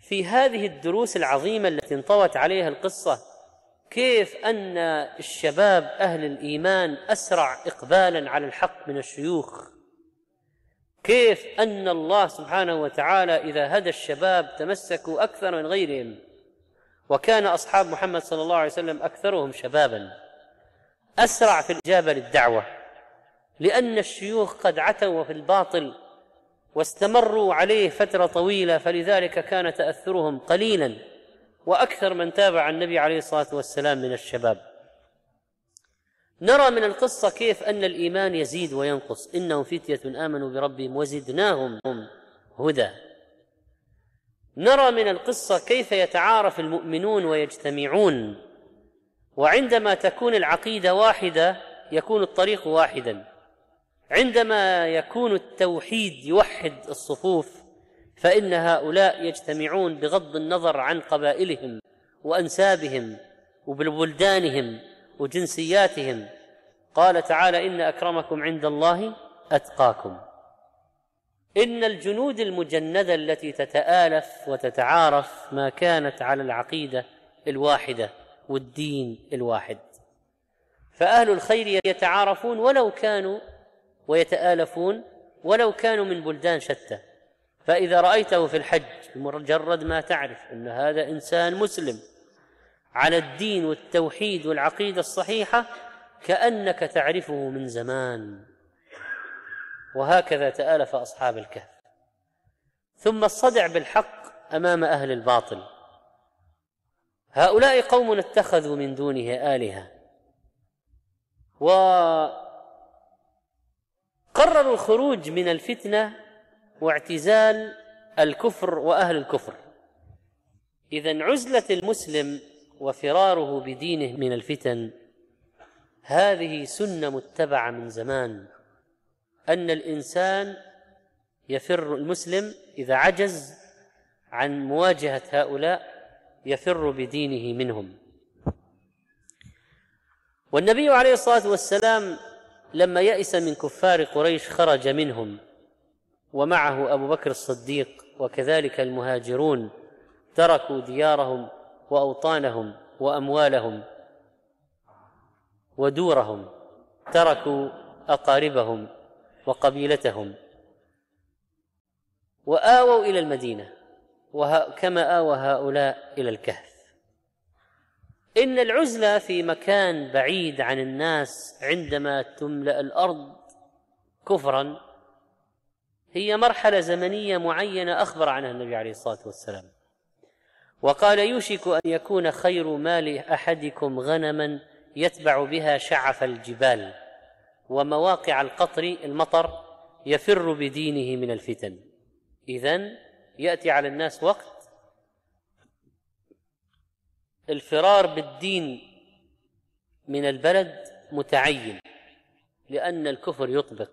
في هذه الدروس العظيمه التي انطوت عليها القصه كيف ان الشباب اهل الايمان اسرع اقبالا على الحق من الشيوخ كيف ان الله سبحانه وتعالى اذا هدى الشباب تمسكوا اكثر من غيرهم وكان اصحاب محمد صلى الله عليه وسلم اكثرهم شبابا اسرع في الاجابه للدعوه لأن الشيوخ قد عتوا في الباطل واستمروا عليه فترة طويلة فلذلك كان تأثرهم قليلا وأكثر من تابع النبي عليه الصلاة والسلام من الشباب نرى من القصة كيف أن الإيمان يزيد وينقص إنهم فتية آمنوا بربهم وزدناهم هدى نرى من القصة كيف يتعارف المؤمنون ويجتمعون وعندما تكون العقيدة واحدة يكون الطريق واحدا عندما يكون التوحيد يوحد الصفوف فإن هؤلاء يجتمعون بغض النظر عن قبائلهم وأنسابهم وبلدانهم وجنسياتهم قال تعالى إن أكرمكم عند الله أتقاكم إن الجنود المجندة التي تتآلف وتتعارف ما كانت على العقيدة الواحدة والدين الواحد فأهل الخير يتعارفون ولو كانوا ويتآلفون ولو كانوا من بلدان شتى فإذا رأيته في الحج بمجرد ما تعرف أن هذا إنسان مسلم على الدين والتوحيد والعقيدة الصحيحة كأنك تعرفه من زمان وهكذا تآلف أصحاب الكهف ثم الصدع بالحق أمام أهل الباطل هؤلاء قوم اتخذوا من دونه آلهة و قرروا الخروج من الفتنه واعتزال الكفر واهل الكفر اذا عزله المسلم وفراره بدينه من الفتن هذه سنه متبعه من زمان ان الانسان يفر المسلم اذا عجز عن مواجهه هؤلاء يفر بدينه منهم والنبي عليه الصلاه والسلام لما يئس من كفار قريش خرج منهم ومعه ابو بكر الصديق وكذلك المهاجرون تركوا ديارهم واوطانهم واموالهم ودورهم تركوا اقاربهم وقبيلتهم واووا الى المدينه وكما اوى هؤلاء الى الكهف إن العزلة في مكان بعيد عن الناس عندما تملأ الأرض كفرا هي مرحلة زمنية معينة أخبر عنها النبي عليه الصلاة والسلام وقال يوشك أن يكون خير مال أحدكم غنما يتبع بها شعف الجبال ومواقع القطر المطر يفر بدينه من الفتن إذا يأتي على الناس وقت الفرار بالدين من البلد متعين لأن الكفر يطبق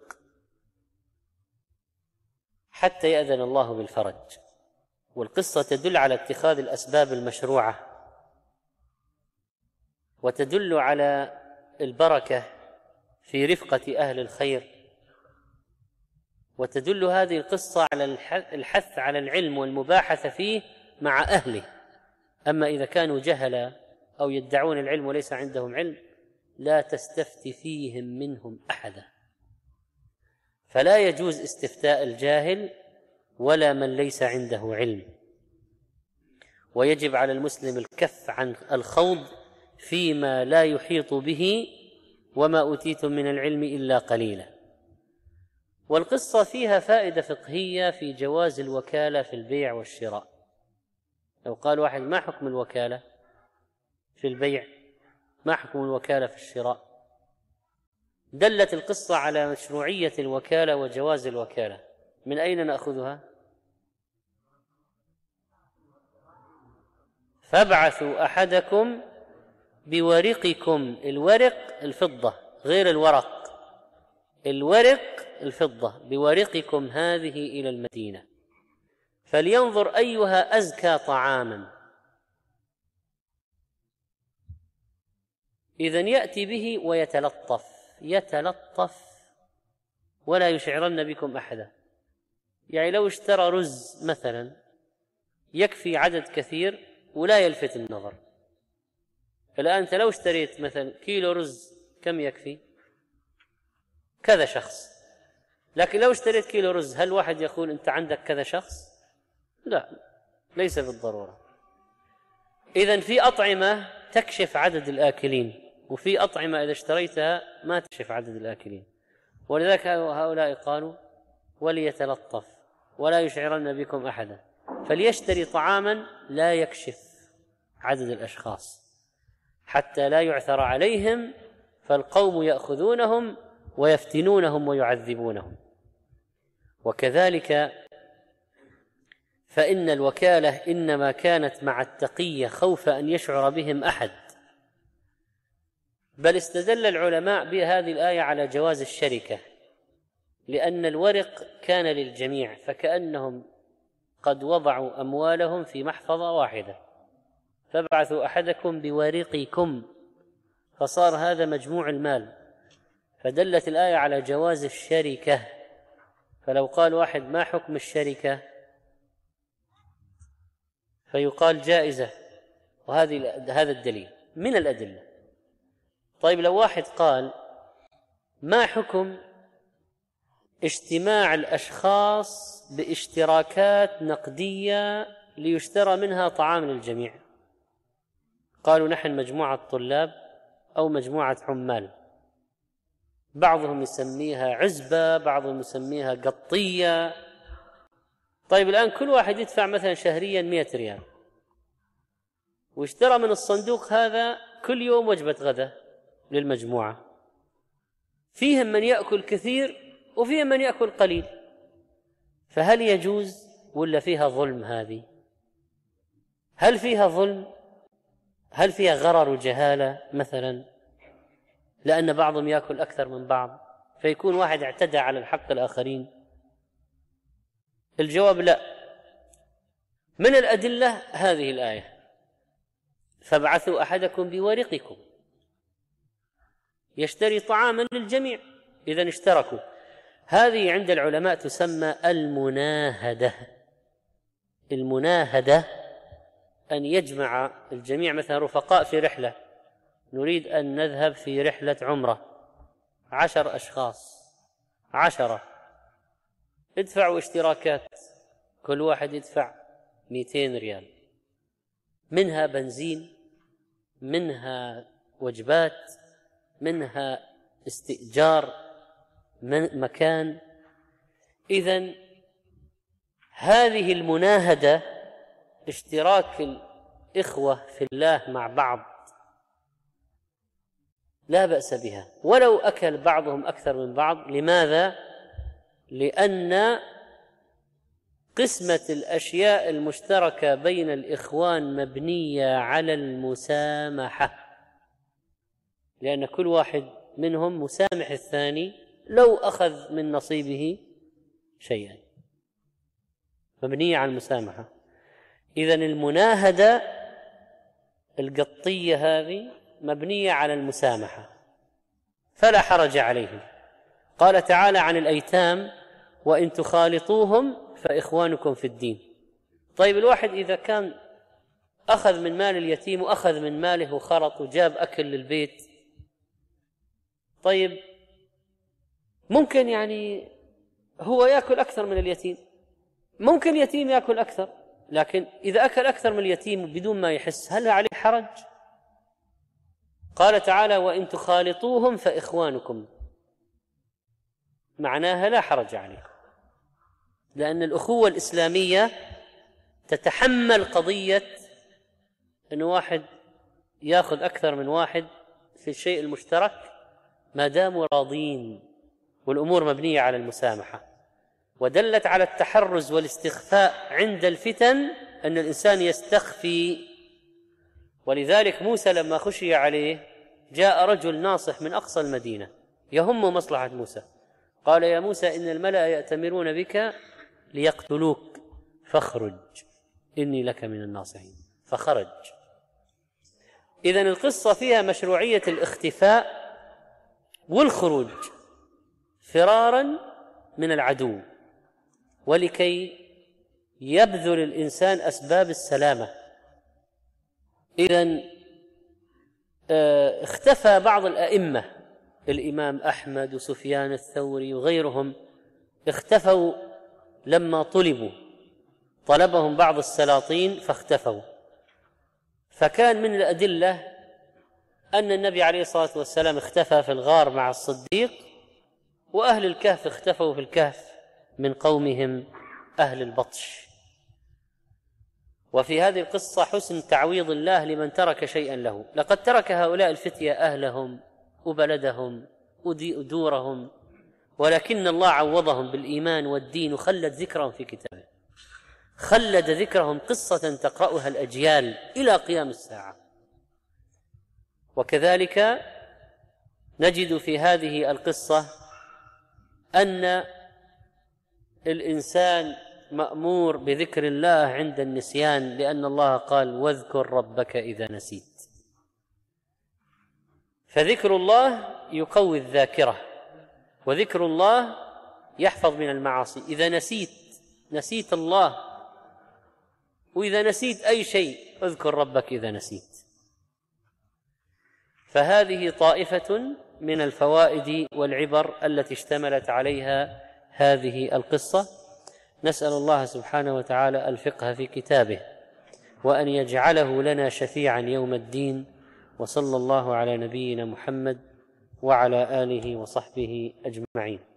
حتى يأذن الله بالفرج والقصة تدل على اتخاذ الأسباب المشروعة وتدل على البركة في رفقة أهل الخير وتدل هذه القصة على الحث على العلم والمباحثة فيه مع أهله أما إذا كانوا جهلا أو يدعون العلم وليس عندهم علم لا تستفتي فيهم منهم أحدا فلا يجوز استفتاء الجاهل ولا من ليس عنده علم ويجب على المسلم الكف عن الخوض فيما لا يحيط به وما اوتيتم من العلم الا قليلا والقصه فيها فائده فقهيه في جواز الوكاله في البيع والشراء لو قال واحد ما حكم الوكالة في البيع ما حكم الوكالة في الشراء دلت القصة على مشروعية الوكالة وجواز الوكالة من أين نأخذها؟ فابعثوا أحدكم بورقكم الورق الفضة غير الورق الورق الفضة بورقكم هذه إلى المدينة فلينظر أيها أزكى طعاما إذا يأتي به ويتلطف يتلطف ولا يشعرن بكم أحدا يعني لو اشترى رز مثلا يكفي عدد كثير ولا يلفت النظر الآن أنت لو اشتريت مثلا كيلو رز كم يكفي كذا شخص لكن لو اشتريت كيلو رز هل واحد يقول أنت عندك كذا شخص لا ليس بالضرورة إذا في أطعمة تكشف عدد الآكلين وفي أطعمة إذا اشتريتها ما تكشف عدد الآكلين ولذلك هؤلاء قالوا وليتلطف ولا يشعرن بكم أحدا فليشتري طعاما لا يكشف عدد الأشخاص حتى لا يعثر عليهم فالقوم يأخذونهم ويفتنونهم ويعذبونهم وكذلك فإن الوكالة إنما كانت مع التقية خوف أن يشعر بهم أحد بل استدل العلماء بهذه الآية على جواز الشركة لأن الورق كان للجميع فكأنهم قد وضعوا أموالهم في محفظة واحدة فابعثوا أحدكم بورقكم فصار هذا مجموع المال فدلت الآية على جواز الشركة فلو قال واحد ما حكم الشركة فيقال جائزة وهذه هذا الدليل من الأدلة طيب لو واحد قال ما حكم اجتماع الأشخاص باشتراكات نقدية ليشترى منها طعام للجميع قالوا نحن مجموعة طلاب أو مجموعة عمال بعضهم يسميها عزبة بعضهم يسميها قطية طيب الآن كل واحد يدفع مثلا شهريا 100 ريال واشترى من الصندوق هذا كل يوم وجبة غداء للمجموعة فيهم من يأكل كثير وفيهم من يأكل قليل فهل يجوز ولا فيها ظلم هذه هل فيها ظلم هل فيها غرر وجهالة مثلا لأن بعضهم يأكل أكثر من بعض فيكون واحد اعتدى على الحق الآخرين الجواب لا من الأدلة هذه الآية فابعثوا أحدكم بورقكم يشتري طعاما للجميع إذا اشتركوا هذه عند العلماء تسمى المناهدة المناهدة أن يجمع الجميع مثلا رفقاء في رحلة نريد أن نذهب في رحلة عمرة عشر أشخاص عشرة ادفعوا اشتراكات كل واحد يدفع 200 ريال منها بنزين منها وجبات منها استئجار من مكان اذا هذه المناهده اشتراك الاخوه في الله مع بعض لا باس بها ولو اكل بعضهم اكثر من بعض لماذا لأن قسمة الأشياء المشتركة بين الإخوان مبنية على المسامحة لأن كل واحد منهم مسامح الثاني لو أخذ من نصيبه شيئا مبنية على المسامحة إذا المناهدة القطية هذه مبنية على المسامحة فلا حرج عليهم قال تعالى عن الايتام وان تخالطوهم فاخوانكم في الدين طيب الواحد اذا كان اخذ من مال اليتيم واخذ من ماله وخرط وجاب اكل للبيت طيب ممكن يعني هو ياكل اكثر من اليتيم ممكن يتيم ياكل اكثر لكن اذا اكل اكثر من اليتيم بدون ما يحس هل عليه حرج قال تعالى وان تخالطوهم فاخوانكم معناها لا حرج عليكم لأن الأخوة الإسلامية تتحمل قضية أن واحد ياخذ أكثر من واحد في الشيء المشترك ما داموا راضين والأمور مبنية على المسامحة ودلت على التحرز والاستخفاء عند الفتن أن الإنسان يستخفي ولذلك موسى لما خشي عليه جاء رجل ناصح من أقصى المدينة يهم مصلحة موسى قال يا موسى إن الملأ يأتمرون بك ليقتلوك فاخرج إني لك من الناصحين فخرج إذا القصة فيها مشروعية الاختفاء والخروج فرارا من العدو ولكي يبذل الإنسان أسباب السلامة إذا آه، اختفى بعض الأئمة الإمام أحمد وسفيان الثوري وغيرهم اختفوا لما طلبوا طلبهم بعض السلاطين فاختفوا فكان من الأدلة أن النبي عليه الصلاة والسلام اختفى في الغار مع الصديق وأهل الكهف اختفوا في الكهف من قومهم أهل البطش وفي هذه القصة حسن تعويض الله لمن ترك شيئا له لقد ترك هؤلاء الفتية أهلهم وبلدهم ودورهم ولكن الله عوضهم بالإيمان والدين وخلد ذكرهم في كتابه خلد ذكرهم قصة تقرأها الأجيال إلى قيام الساعة وكذلك نجد في هذه القصة أن الإنسان مأمور بذكر الله عند النسيان لأن الله قال واذكر ربك إذا نسيت فذكر الله يقوي الذاكره وذكر الله يحفظ من المعاصي اذا نسيت نسيت الله واذا نسيت اي شيء اذكر ربك اذا نسيت فهذه طائفه من الفوائد والعبر التي اشتملت عليها هذه القصه نسال الله سبحانه وتعالى الفقه في كتابه وان يجعله لنا شفيعا يوم الدين وصلى الله على نبينا محمد وعلى اله وصحبه اجمعين